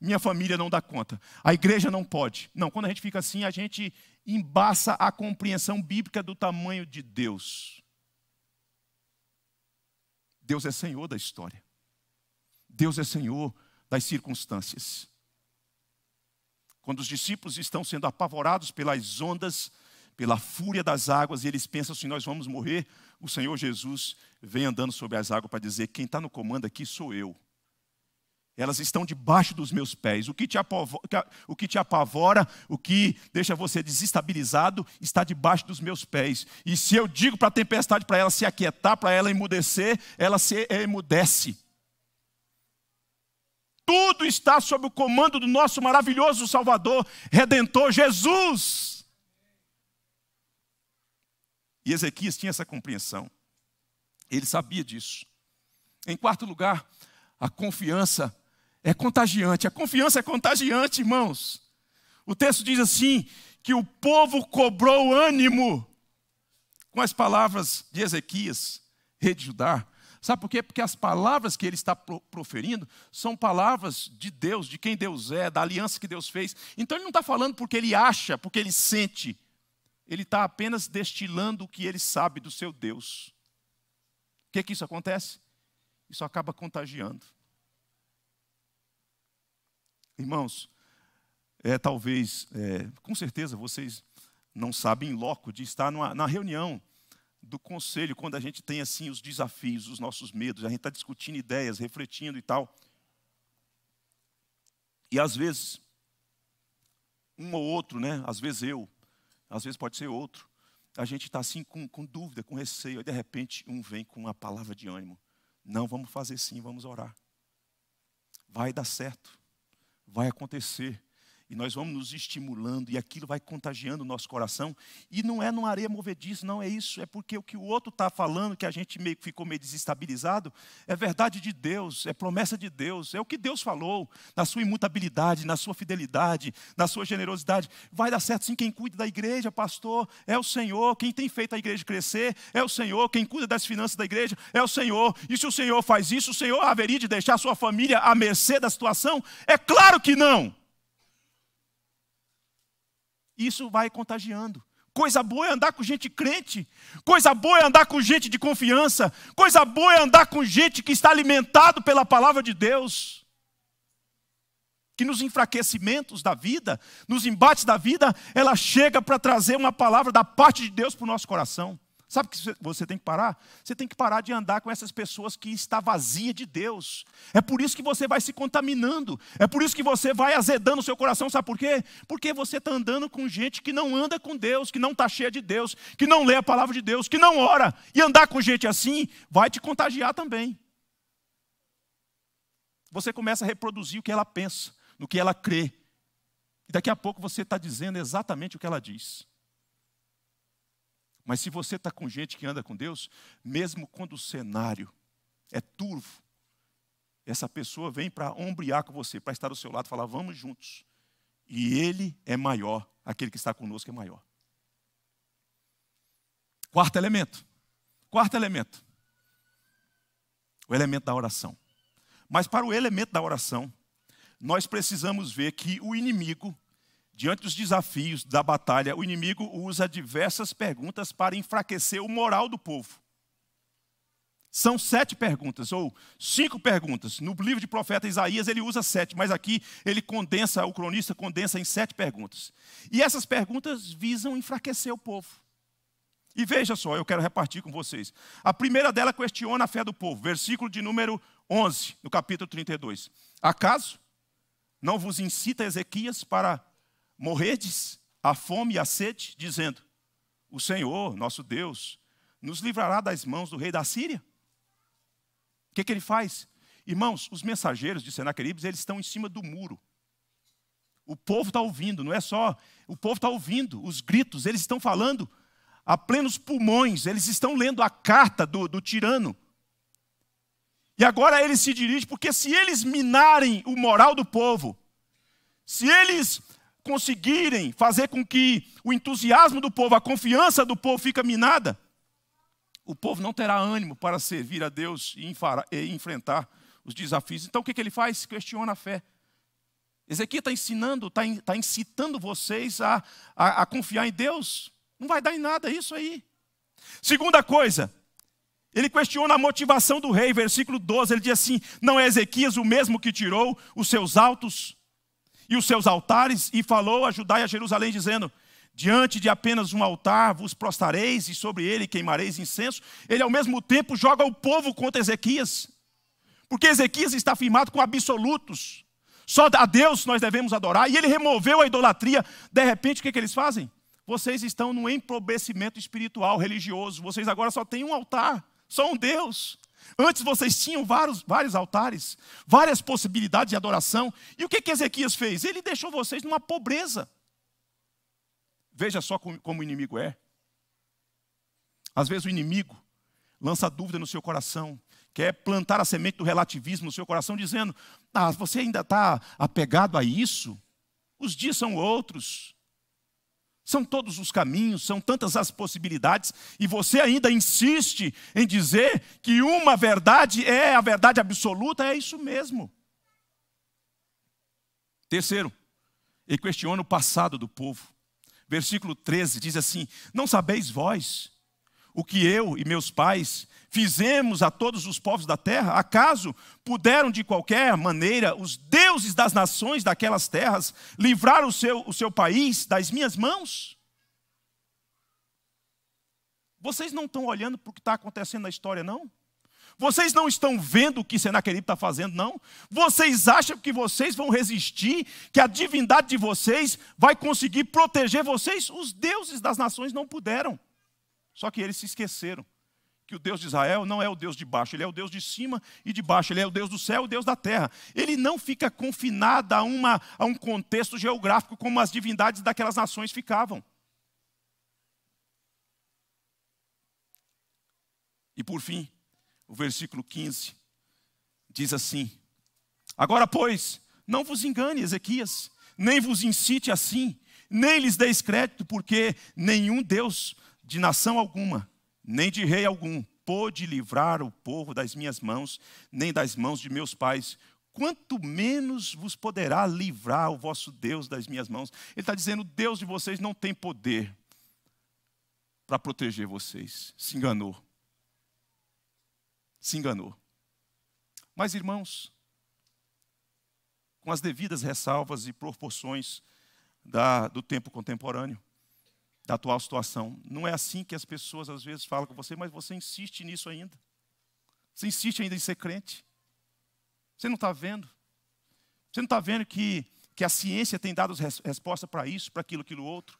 minha família não dá conta, a igreja não pode. Não, quando a gente fica assim, a gente embaça a compreensão bíblica do tamanho de Deus. Deus é Senhor da história. Deus é Senhor das circunstâncias. Quando os discípulos estão sendo apavorados pelas ondas, pela fúria das águas, e eles pensam assim: nós vamos morrer, o Senhor Jesus vem andando sobre as águas para dizer: quem está no comando aqui sou eu elas estão debaixo dos meus pés. O que, te apavora, o que te apavora, o que deixa você desestabilizado, está debaixo dos meus pés. E se eu digo para a tempestade para ela se aquietar, para ela emudecer, ela se emudece. Tudo está sob o comando do nosso maravilhoso Salvador, Redentor Jesus. E Ezequias tinha essa compreensão. Ele sabia disso. Em quarto lugar, a confiança é contagiante. A confiança é contagiante, irmãos. O texto diz assim: que o povo cobrou ânimo com as palavras de Ezequias, rei de Judá. Sabe por quê? Porque as palavras que ele está proferindo são palavras de Deus, de quem Deus é, da aliança que Deus fez. Então ele não está falando porque ele acha, porque ele sente. Ele está apenas destilando o que ele sabe do seu Deus. O que, que isso acontece? Isso acaba contagiando. Irmãos, é talvez, é, com certeza vocês não sabem loco de estar numa, na reunião do conselho, quando a gente tem assim os desafios, os nossos medos, a gente está discutindo ideias, refletindo e tal. E às vezes, um ou outro, né? às vezes eu, às vezes pode ser outro, a gente está assim com, com dúvida, com receio, e de repente um vem com uma palavra de ânimo. Não, vamos fazer sim, vamos orar. Vai dar certo vai acontecer e nós vamos nos estimulando, e aquilo vai contagiando o nosso coração. E não é numa areia movediça, não é isso. É porque o que o outro está falando, que a gente meio que ficou meio desestabilizado, é verdade de Deus, é promessa de Deus, é o que Deus falou, na sua imutabilidade, na sua fidelidade, na sua generosidade. Vai dar certo sim quem cuida da igreja, pastor, é o Senhor, quem tem feito a igreja crescer, é o Senhor, quem cuida das finanças da igreja, é o Senhor. E se o Senhor faz isso, o Senhor haveria de deixar sua família à mercê da situação? É claro que não. Isso vai contagiando. Coisa boa é andar com gente crente. Coisa boa é andar com gente de confiança. Coisa boa é andar com gente que está alimentado pela palavra de Deus. Que nos enfraquecimentos da vida, nos embates da vida, ela chega para trazer uma palavra da parte de Deus para o nosso coração. Sabe o que você tem que parar? Você tem que parar de andar com essas pessoas que está vazia de Deus. É por isso que você vai se contaminando. É por isso que você vai azedando o seu coração. Sabe por quê? Porque você está andando com gente que não anda com Deus, que não está cheia de Deus, que não lê a palavra de Deus, que não ora. E andar com gente assim vai te contagiar também. Você começa a reproduzir o que ela pensa, no que ela crê. E daqui a pouco você está dizendo exatamente o que ela diz. Mas se você está com gente que anda com Deus, mesmo quando o cenário é turvo, essa pessoa vem para ombrear com você, para estar ao seu lado, falar: vamos juntos. E ele é maior, aquele que está conosco é maior. Quarto elemento. Quarto elemento. O elemento da oração. Mas para o elemento da oração, nós precisamos ver que o inimigo Diante dos desafios da batalha, o inimigo usa diversas perguntas para enfraquecer o moral do povo. São sete perguntas, ou cinco perguntas. No livro de profeta Isaías ele usa sete, mas aqui ele condensa, o cronista condensa em sete perguntas. E essas perguntas visam enfraquecer o povo. E veja só, eu quero repartir com vocês. A primeira dela questiona a fé do povo, versículo de número 11, no capítulo 32. Acaso não vos incita Ezequias para morredes a fome e a sede, dizendo: O Senhor, nosso Deus, nos livrará das mãos do rei da Síria? O que, que ele faz? Irmãos, os mensageiros de Senaqueribes, eles estão em cima do muro. O povo está ouvindo, não é só. O povo está ouvindo os gritos, eles estão falando a plenos pulmões, eles estão lendo a carta do, do tirano. E agora ele se dirige, porque se eles minarem o moral do povo, se eles conseguirem fazer com que o entusiasmo do povo, a confiança do povo fica minada, o povo não terá ânimo para servir a Deus e, e enfrentar os desafios. Então o que, que ele faz? Questiona a fé. Ezequiel está ensinando, está, incitando vocês a, a, a confiar em Deus. Não vai dar em nada isso aí. Segunda coisa, ele questiona a motivação do rei, versículo 12, ele diz assim: Não é Ezequias o mesmo que tirou os seus altos e os seus altares, e falou a Judá e a Jerusalém, dizendo: Diante de apenas um altar vos prostareis, e sobre ele queimareis incenso. Ele, ao mesmo tempo, joga o povo contra Ezequias, porque Ezequias está firmado com absolutos. Só a Deus nós devemos adorar, e ele removeu a idolatria. De repente, o que, é que eles fazem? Vocês estão num empobrecimento espiritual, religioso. Vocês agora só têm um altar, só um Deus. Antes vocês tinham vários, vários altares, várias possibilidades de adoração. E o que, que Ezequias fez? Ele deixou vocês numa pobreza. Veja só como, como o inimigo é. Às vezes o inimigo lança dúvida no seu coração, quer plantar a semente do relativismo no seu coração, dizendo: Ah, você ainda está apegado a isso? Os dias são outros. São todos os caminhos, são tantas as possibilidades, e você ainda insiste em dizer que uma verdade é a verdade absoluta, é isso mesmo. Terceiro, ele questiona o passado do povo. Versículo 13 diz assim: Não sabeis vós o que eu e meus pais fizemos a todos os povos da terra? Acaso puderam de qualquer maneira os deuses das nações daquelas terras livrar o seu, o seu país das minhas mãos? Vocês não estão olhando para o que está acontecendo na história, não? Vocês não estão vendo o que Senaquerib está fazendo, não? Vocês acham que vocês vão resistir, que a divindade de vocês vai conseguir proteger vocês? Os deuses das nações não puderam. Só que eles se esqueceram que o Deus de Israel não é o Deus de baixo, ele é o Deus de cima e de baixo, ele é o Deus do céu e o Deus da terra. Ele não fica confinado a, uma, a um contexto geográfico como as divindades daquelas nações ficavam. E por fim, o versículo 15 diz assim: Agora, pois, não vos engane, Ezequias, nem vos incite assim, nem lhes deis crédito, porque nenhum Deus de nação alguma nem de rei algum pôde livrar o povo das minhas mãos, nem das mãos de meus pais. Quanto menos vos poderá livrar o vosso Deus das minhas mãos. Ele está dizendo: Deus de vocês não tem poder para proteger vocês. Se enganou. Se enganou. Mas, irmãos, com as devidas ressalvas e proporções da, do tempo contemporâneo, da atual situação. Não é assim que as pessoas às vezes falam com você, mas você insiste nisso ainda. Você insiste ainda em ser crente. Você não está vendo. Você não está vendo que, que a ciência tem dado res, resposta para isso, para aquilo, aquilo outro.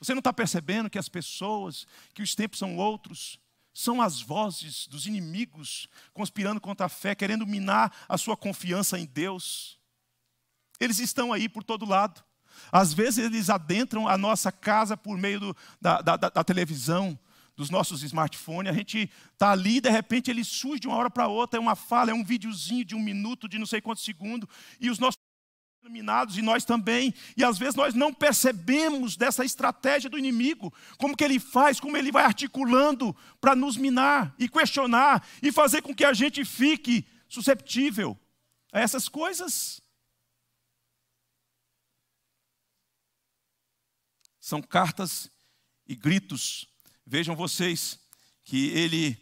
Você não está percebendo que as pessoas, que os tempos são outros, são as vozes dos inimigos conspirando contra a fé, querendo minar a sua confiança em Deus. Eles estão aí por todo lado. Às vezes eles adentram a nossa casa por meio do, da, da, da, televisão, dos nossos smartphones. A gente está ali e de repente ele surge de uma hora para outra, é uma fala, é um videozinho de um minuto, de não sei quantos segundos, e os nossos iluminados e nós também. E às vezes nós não percebemos dessa estratégia do inimigo, como que ele faz, como ele vai articulando para nos minar e questionar e fazer com que a gente fique susceptível a essas coisas. são cartas e gritos. Vejam vocês que ele,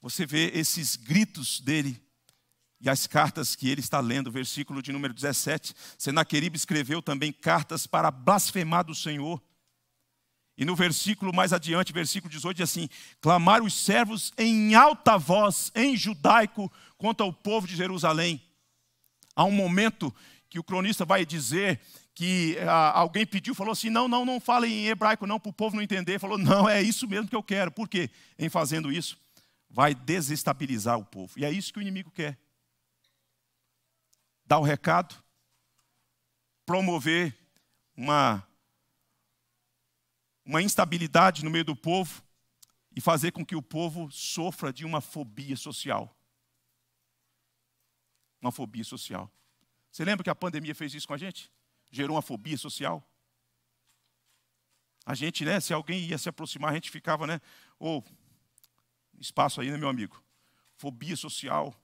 você vê esses gritos dele e as cartas que ele está lendo, versículo de número 17. Senaquerib escreveu também cartas para blasfemar do Senhor. E no versículo mais adiante, versículo 18, diz assim: Clamaram os servos em alta voz, em judaico, contra o povo de Jerusalém. Há um momento que o cronista vai dizer que ah, alguém pediu, falou assim: não, não, não falem em hebraico, não, para o povo não entender. Falou: não, é isso mesmo que eu quero. Por quê? Em fazendo isso, vai desestabilizar o povo. E é isso que o inimigo quer. Dar o recado, promover uma, uma instabilidade no meio do povo e fazer com que o povo sofra de uma fobia social. Uma fobia social. Você lembra que a pandemia fez isso com a gente? gerou uma fobia social. A gente, né, se alguém ia se aproximar, a gente ficava, né, ou oh, espaço aí, né, meu amigo? Fobia social,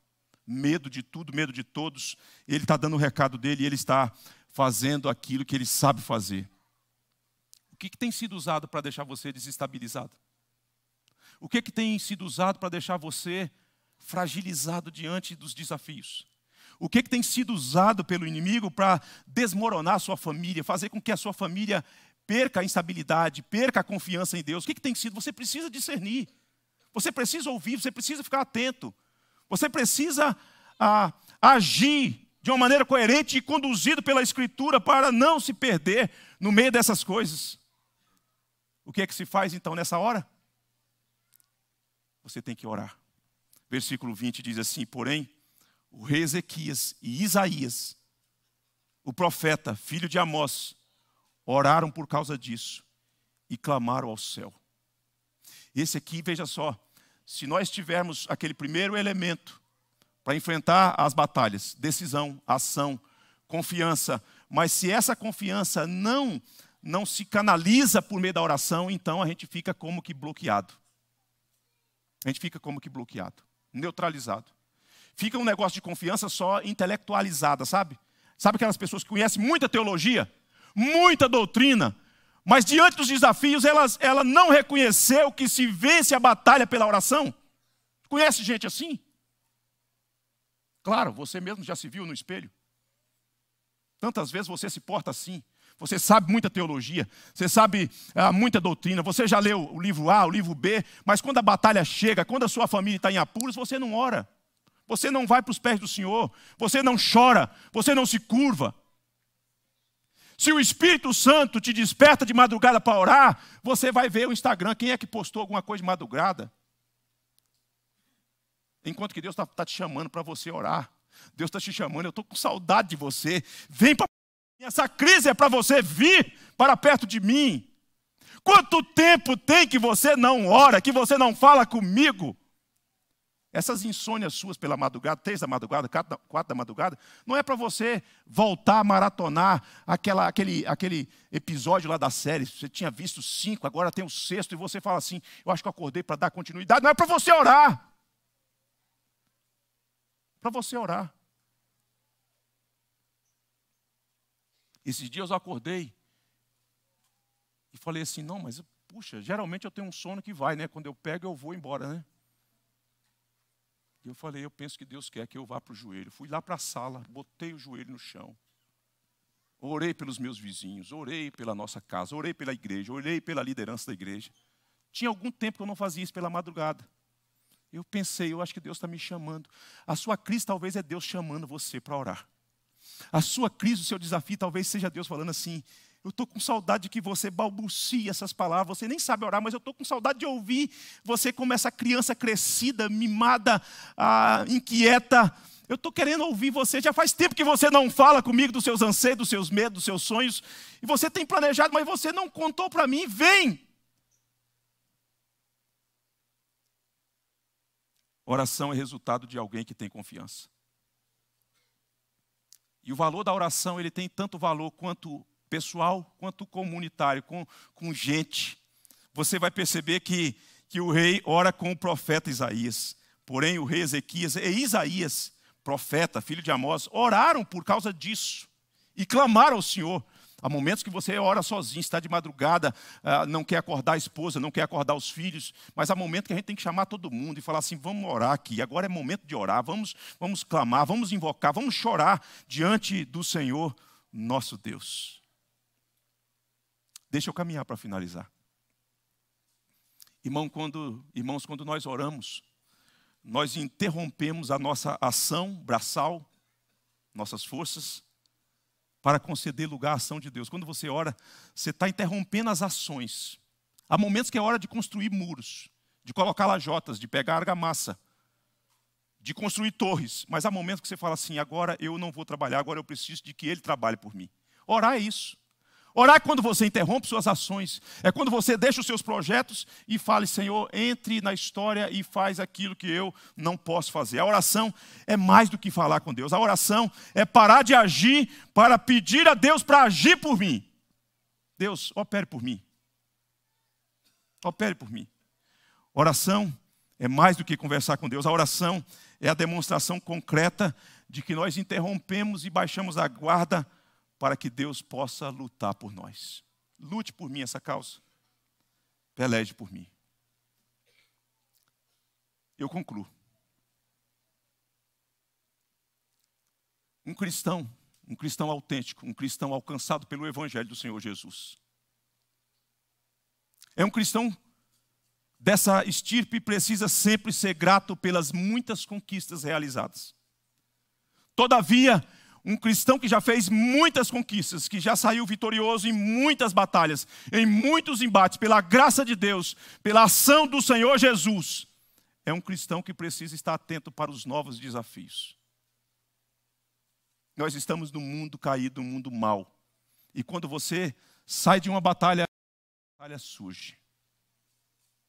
medo de tudo, medo de todos. Ele está dando o recado dele e ele está fazendo aquilo que ele sabe fazer. O que, que tem sido usado para deixar você desestabilizado? O que, que tem sido usado para deixar você fragilizado diante dos desafios? O que, que tem sido usado pelo inimigo para desmoronar a sua família, fazer com que a sua família perca a instabilidade, perca a confiança em Deus? O que, que tem sido? Você precisa discernir, você precisa ouvir, você precisa ficar atento, você precisa ah, agir de uma maneira coerente e conduzido pela Escritura para não se perder no meio dessas coisas. O que é que se faz então nessa hora? Você tem que orar. Versículo 20 diz assim: Porém, o rei Ezequias e Isaías, o profeta, filho de Amós, oraram por causa disso e clamaram ao céu. Esse aqui, veja só, se nós tivermos aquele primeiro elemento para enfrentar as batalhas, decisão, ação, confiança, mas se essa confiança não não se canaliza por meio da oração, então a gente fica como que bloqueado. A gente fica como que bloqueado, neutralizado. Fica um negócio de confiança só intelectualizada, sabe? Sabe aquelas pessoas que conhecem muita teologia, muita doutrina, mas diante dos desafios elas, ela não reconheceu que se vence a batalha pela oração? Conhece gente assim? Claro, você mesmo já se viu no espelho. Tantas vezes você se porta assim. Você sabe muita teologia, você sabe ah, muita doutrina, você já leu o livro A, o livro B, mas quando a batalha chega, quando a sua família está em apuros, você não ora. Você não vai para os pés do Senhor, você não chora, você não se curva. Se o Espírito Santo te desperta de madrugada para orar, você vai ver o Instagram, quem é que postou alguma coisa de madrugada? Enquanto que Deus está tá te chamando para você orar. Deus está te chamando, eu estou com saudade de você. Vem para essa crise é para você vir para perto de mim. Quanto tempo tem que você não ora, que você não fala comigo? Essas insônias suas pela madrugada, três da madrugada, quatro da, madrugada, não é para você voltar a maratonar aquela, aquele, aquele episódio lá da série. Você tinha visto cinco, agora tem o sexto, e você fala assim: Eu acho que eu acordei para dar continuidade. Não é para você orar. Para você orar. Esses dias eu acordei e falei assim: Não, mas puxa, geralmente eu tenho um sono que vai, né? Quando eu pego, eu vou embora, né? E eu falei, eu penso que Deus quer que eu vá para o joelho. Fui lá para a sala, botei o joelho no chão. Orei pelos meus vizinhos, orei pela nossa casa, orei pela igreja, orei pela liderança da igreja. Tinha algum tempo que eu não fazia isso pela madrugada. Eu pensei, eu acho que Deus está me chamando. A sua crise talvez é Deus chamando você para orar. A sua crise, o seu desafio talvez seja Deus falando assim: eu estou com saudade que você balbucie essas palavras. Você nem sabe orar, mas eu estou com saudade de ouvir você como essa criança crescida, mimada, ah, inquieta. Eu estou querendo ouvir você. Já faz tempo que você não fala comigo dos seus anseios, dos seus medos, dos seus sonhos. E você tem planejado, mas você não contou para mim. Vem! Oração é resultado de alguém que tem confiança. E o valor da oração, ele tem tanto valor quanto pessoal quanto comunitário, com, com gente. Você vai perceber que, que o rei ora com o profeta Isaías. Porém, o rei Ezequias e Isaías, profeta, filho de Amós, oraram por causa disso e clamaram ao Senhor. Há momentos que você ora sozinho, está de madrugada, ah, não quer acordar a esposa, não quer acordar os filhos, mas há momentos que a gente tem que chamar todo mundo e falar assim: vamos orar aqui, agora é momento de orar, vamos, vamos clamar, vamos invocar, vamos chorar diante do Senhor nosso Deus. Deixa eu caminhar para finalizar. Irmão, quando, irmãos, quando nós oramos, nós interrompemos a nossa ação braçal, nossas forças, para conceder lugar à ação de Deus. Quando você ora, você está interrompendo as ações. Há momentos que é hora de construir muros, de colocar lajotas, de pegar argamassa, de construir torres. Mas há momentos que você fala assim: agora eu não vou trabalhar, agora eu preciso de que Ele trabalhe por mim. Orar é isso. Orar é quando você interrompe suas ações, é quando você deixa os seus projetos e fale, Senhor, entre na história e faz aquilo que eu não posso fazer. A oração é mais do que falar com Deus. A oração é parar de agir para pedir a Deus para agir por mim. Deus, opere por mim. Opere por mim. Oração é mais do que conversar com Deus. A oração é a demonstração concreta de que nós interrompemos e baixamos a guarda para que Deus possa lutar por nós. Lute por mim essa causa. Pelege por mim. Eu concluo. Um cristão, um cristão autêntico, um cristão alcançado pelo Evangelho do Senhor Jesus. É um cristão dessa estirpe precisa sempre ser grato pelas muitas conquistas realizadas. Todavia, um cristão que já fez muitas conquistas, que já saiu vitorioso em muitas batalhas, em muitos embates, pela graça de Deus, pela ação do Senhor Jesus, é um cristão que precisa estar atento para os novos desafios. Nós estamos num mundo caído, num mundo mau. E quando você sai de uma batalha, a batalha surge.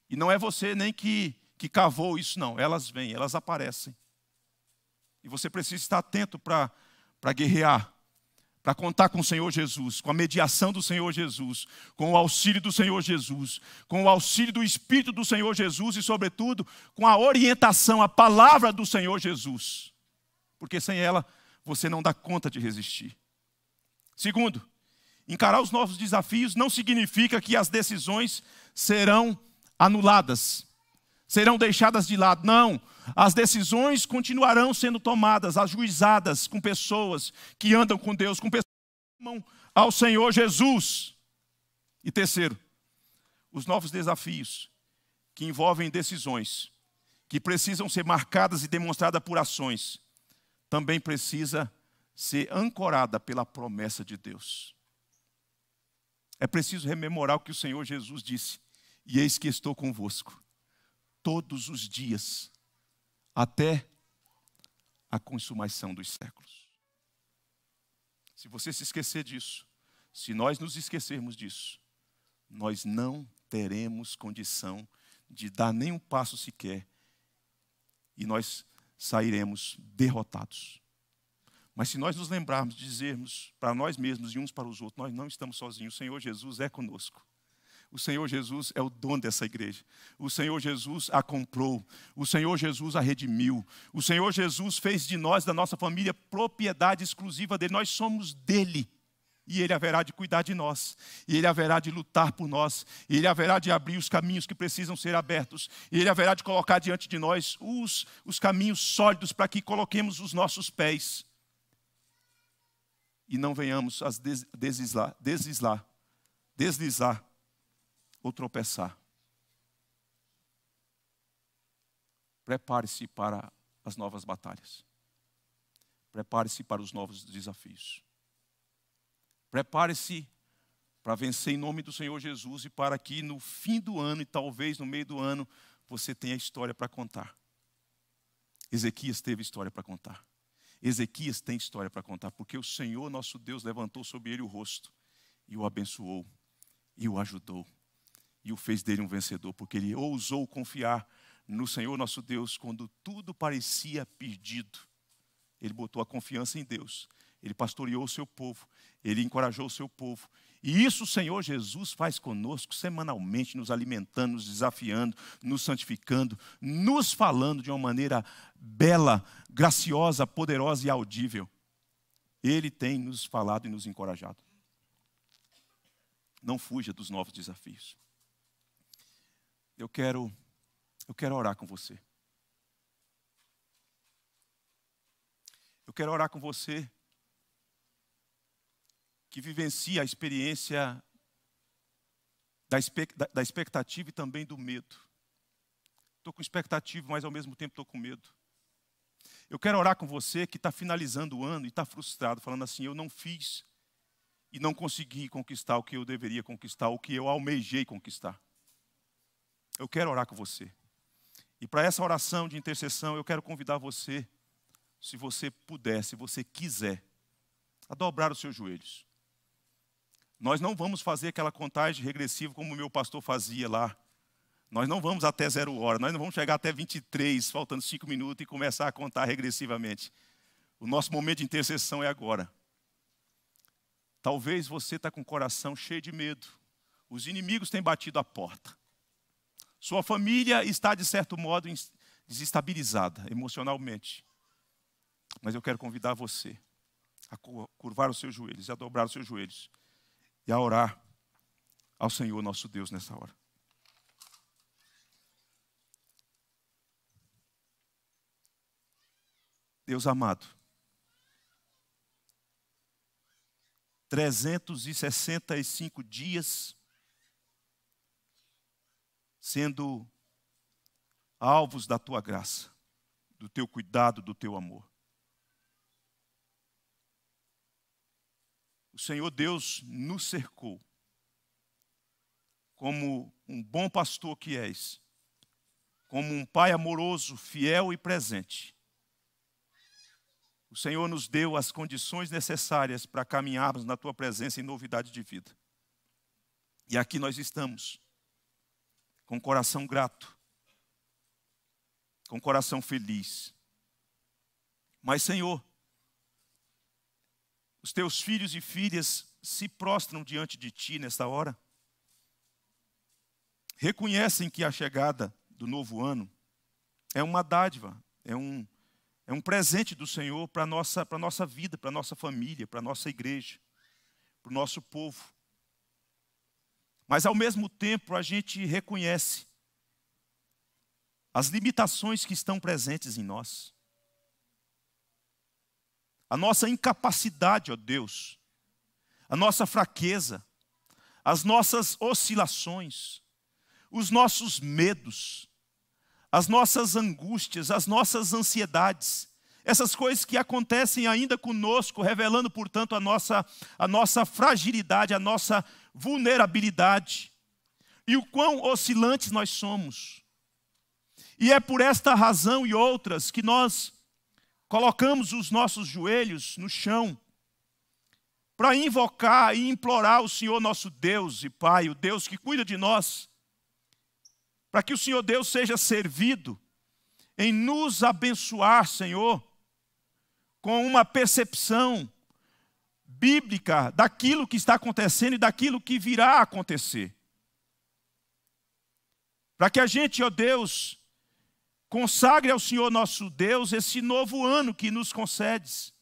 E não é você nem que, que cavou isso, não. Elas vêm, elas aparecem. E você precisa estar atento para para guerrear, para contar com o Senhor Jesus, com a mediação do Senhor Jesus, com o auxílio do Senhor Jesus, com o auxílio do Espírito do Senhor Jesus e, sobretudo, com a orientação, a palavra do Senhor Jesus. Porque sem ela você não dá conta de resistir. Segundo, encarar os novos desafios não significa que as decisões serão anuladas, serão deixadas de lado. Não, as decisões continuarão sendo tomadas, ajuizadas com pessoas que andam com Deus, com pessoas que amam ao Senhor Jesus. E terceiro, os novos desafios que envolvem decisões que precisam ser marcadas e demonstradas por ações, também precisa ser ancorada pela promessa de Deus. É preciso rememorar o que o Senhor Jesus disse: E eis que estou convosco todos os dias até a consumação dos séculos. Se você se esquecer disso, se nós nos esquecermos disso, nós não teremos condição de dar nenhum passo sequer e nós sairemos derrotados. Mas se nós nos lembrarmos, dizermos para nós mesmos e uns para os outros, nós não estamos sozinhos, o Senhor Jesus é conosco. O Senhor Jesus é o dono dessa igreja. O Senhor Jesus a comprou. O Senhor Jesus a redimiu. O Senhor Jesus fez de nós, da nossa família, propriedade exclusiva dele. Nós somos dele. E ele haverá de cuidar de nós, e ele haverá de lutar por nós, e ele haverá de abrir os caminhos que precisam ser abertos, e ele haverá de colocar diante de nós os, os caminhos sólidos para que coloquemos os nossos pés e não venhamos a deslizar, deslizar, deslizar ou tropeçar. Prepare-se para as novas batalhas. Prepare-se para os novos desafios. Prepare-se para vencer em nome do Senhor Jesus e para que no fim do ano e talvez no meio do ano você tenha história para contar. Ezequias teve história para contar. Ezequias tem história para contar, porque o Senhor nosso Deus levantou sobre ele o rosto e o abençoou e o ajudou e o fez dele um vencedor, porque ele ousou confiar no Senhor nosso Deus quando tudo parecia perdido. Ele botou a confiança em Deus, ele pastoreou o seu povo, ele encorajou o seu povo. E isso o Senhor Jesus faz conosco semanalmente, nos alimentando, nos desafiando, nos santificando, nos falando de uma maneira bela, graciosa, poderosa e audível. Ele tem nos falado e nos encorajado. Não fuja dos novos desafios eu quero, eu quero orar com você. Eu quero orar com você que vivencia a experiência da, expectativa e também do medo. Estou com expectativa, mas ao mesmo tempo estou com medo. Eu quero orar com você que está finalizando o ano e está frustrado, falando assim: eu não fiz e não consegui conquistar o que eu deveria conquistar, o que eu almejei conquistar. Eu quero orar com você. E para essa oração de intercessão, eu quero convidar você, se você puder, se você quiser, a dobrar os seus joelhos. Nós não vamos fazer aquela contagem regressiva como o meu pastor fazia lá. Nós não vamos até zero hora, nós não vamos chegar até 23, faltando cinco minutos, e começar a contar regressivamente. O nosso momento de intercessão é agora. Talvez você está com o coração cheio de medo. Os inimigos têm batido a porta. Sua família está, de certo modo, desestabilizada emocionalmente. Mas eu quero convidar você a curvar os seus joelhos, a dobrar os seus joelhos e a orar ao Senhor nosso Deus nessa hora. Deus amado, 365 dias sendo alvos da tua graça, do teu cuidado, do teu amor. O Senhor Deus nos cercou, como um bom pastor que és, como um pai amoroso, fiel e presente. O Senhor nos deu as condições necessárias para caminharmos na tua presença em novidade de vida. E aqui nós estamos, com coração grato, com coração feliz. Mas, Senhor, os teus filhos e filhas se prostram diante de ti nesta hora, reconhecem que a chegada do novo ano é uma dádiva, é um, é um presente do Senhor para a nossa, nossa vida, para a nossa família, para a nossa igreja, para o nosso povo. Mas ao mesmo tempo a gente reconhece as limitações que estão presentes em nós. A nossa incapacidade, ó Deus, a nossa fraqueza, as nossas oscilações, os nossos medos, as nossas angústias, as nossas ansiedades, essas coisas que acontecem ainda conosco, revelando, portanto, a nossa, a nossa fragilidade, a nossa vulnerabilidade e o quão oscilantes nós somos. E é por esta razão e outras que nós colocamos os nossos joelhos no chão para invocar e implorar o Senhor nosso Deus e Pai, o Deus que cuida de nós, para que o Senhor Deus seja servido em nos abençoar, Senhor, com uma percepção bíblica daquilo que está acontecendo e daquilo que virá a acontecer. Para que a gente, ó Deus, consagre ao Senhor nosso Deus esse novo ano que nos concedes.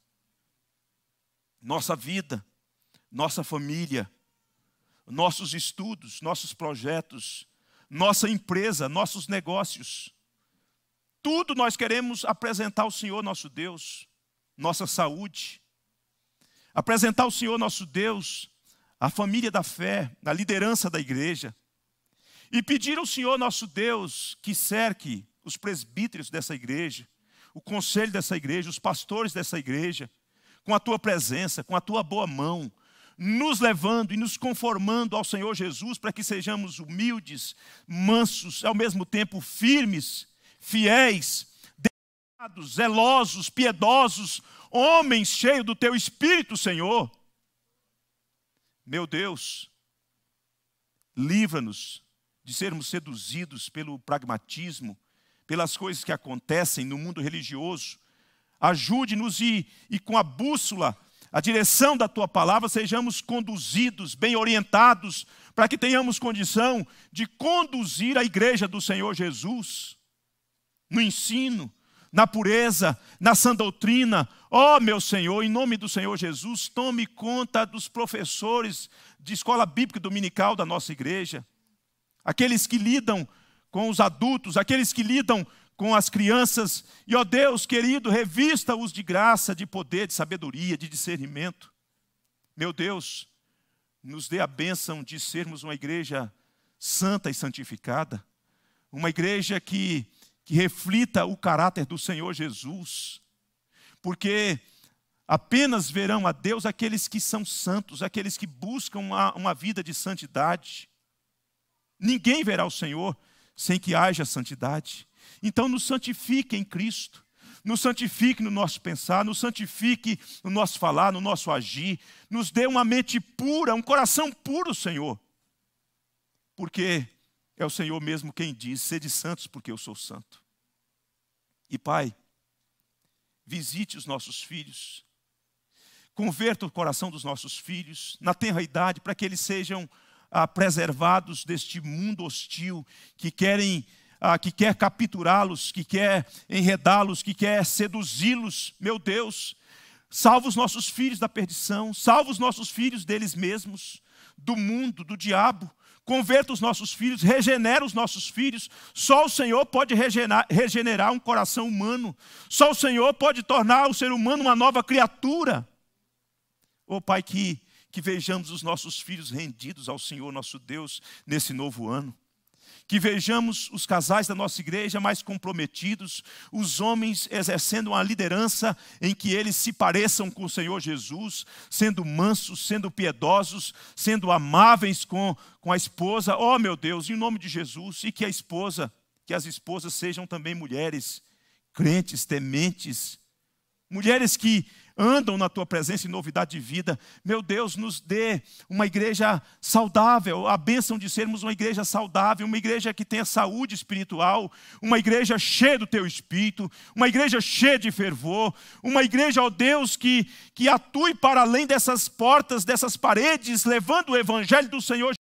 Nossa vida, nossa família, nossos estudos, nossos projetos, nossa empresa, nossos negócios. Tudo nós queremos apresentar ao Senhor nosso Deus, nossa saúde, apresentar o Senhor nosso Deus a família da fé, a liderança da igreja, e pedir ao Senhor nosso Deus que cerque os presbíteros dessa igreja, o conselho dessa igreja, os pastores dessa igreja, com a tua presença, com a tua boa mão, nos levando e nos conformando ao Senhor Jesus para que sejamos humildes, mansos, ao mesmo tempo firmes, fiéis, zelosos, piedosos, Homens cheios do teu espírito, Senhor. Meu Deus, livra-nos de sermos seduzidos pelo pragmatismo, pelas coisas que acontecem no mundo religioso. Ajude-nos e, e com a bússola, a direção da tua palavra, sejamos conduzidos, bem orientados, para que tenhamos condição de conduzir a igreja do Senhor Jesus no ensino, na pureza, na sã doutrina. Ó oh, meu Senhor, em nome do Senhor Jesus, tome conta dos professores de escola bíblica dominical da nossa igreja, aqueles que lidam com os adultos, aqueles que lidam com as crianças. E, ó Deus querido, revista-os de graça, de poder, de sabedoria, de discernimento. Meu Deus, nos dê a bênção de sermos uma igreja santa e santificada, uma igreja que que reflita o caráter do Senhor Jesus, porque apenas verão a Deus aqueles que são santos, aqueles que buscam uma, uma vida de santidade. Ninguém verá o Senhor sem que haja santidade. Então, nos santifique em Cristo, nos santifique no nosso pensar, nos santifique no nosso falar, no nosso agir, nos dê uma mente pura, um coração puro, Senhor, porque é o Senhor mesmo quem diz: sede santos, porque eu sou santo. E Pai, visite os nossos filhos, converta o coração dos nossos filhos na tenra idade, para que eles sejam ah, preservados deste mundo hostil que querem. Ah, que quer capturá-los, que quer enredá-los, que quer seduzi-los, meu Deus, salva os nossos filhos da perdição, salva os nossos filhos deles mesmos, do mundo, do diabo, converta os nossos filhos, regenera os nossos filhos. Só o Senhor pode regenerar, regenerar um coração humano. Só o Senhor pode tornar o ser humano uma nova criatura. Ô oh, Pai, que, que vejamos os nossos filhos rendidos ao Senhor nosso Deus nesse novo ano que vejamos os casais da nossa igreja mais comprometidos, os homens exercendo uma liderança em que eles se pareçam com o Senhor Jesus, sendo mansos, sendo piedosos, sendo amáveis com, com a esposa. Oh, meu Deus, em nome de Jesus, e que a esposa, que as esposas sejam também mulheres crentes, tementes, mulheres que andam na tua presença em novidade de vida. Meu Deus, nos dê uma igreja saudável, a bênção de sermos uma igreja saudável, uma igreja que tenha saúde espiritual, uma igreja cheia do teu espírito, uma igreja cheia de fervor, uma igreja, ó Deus, que, que atue para além dessas portas, dessas paredes, levando o evangelho do Senhor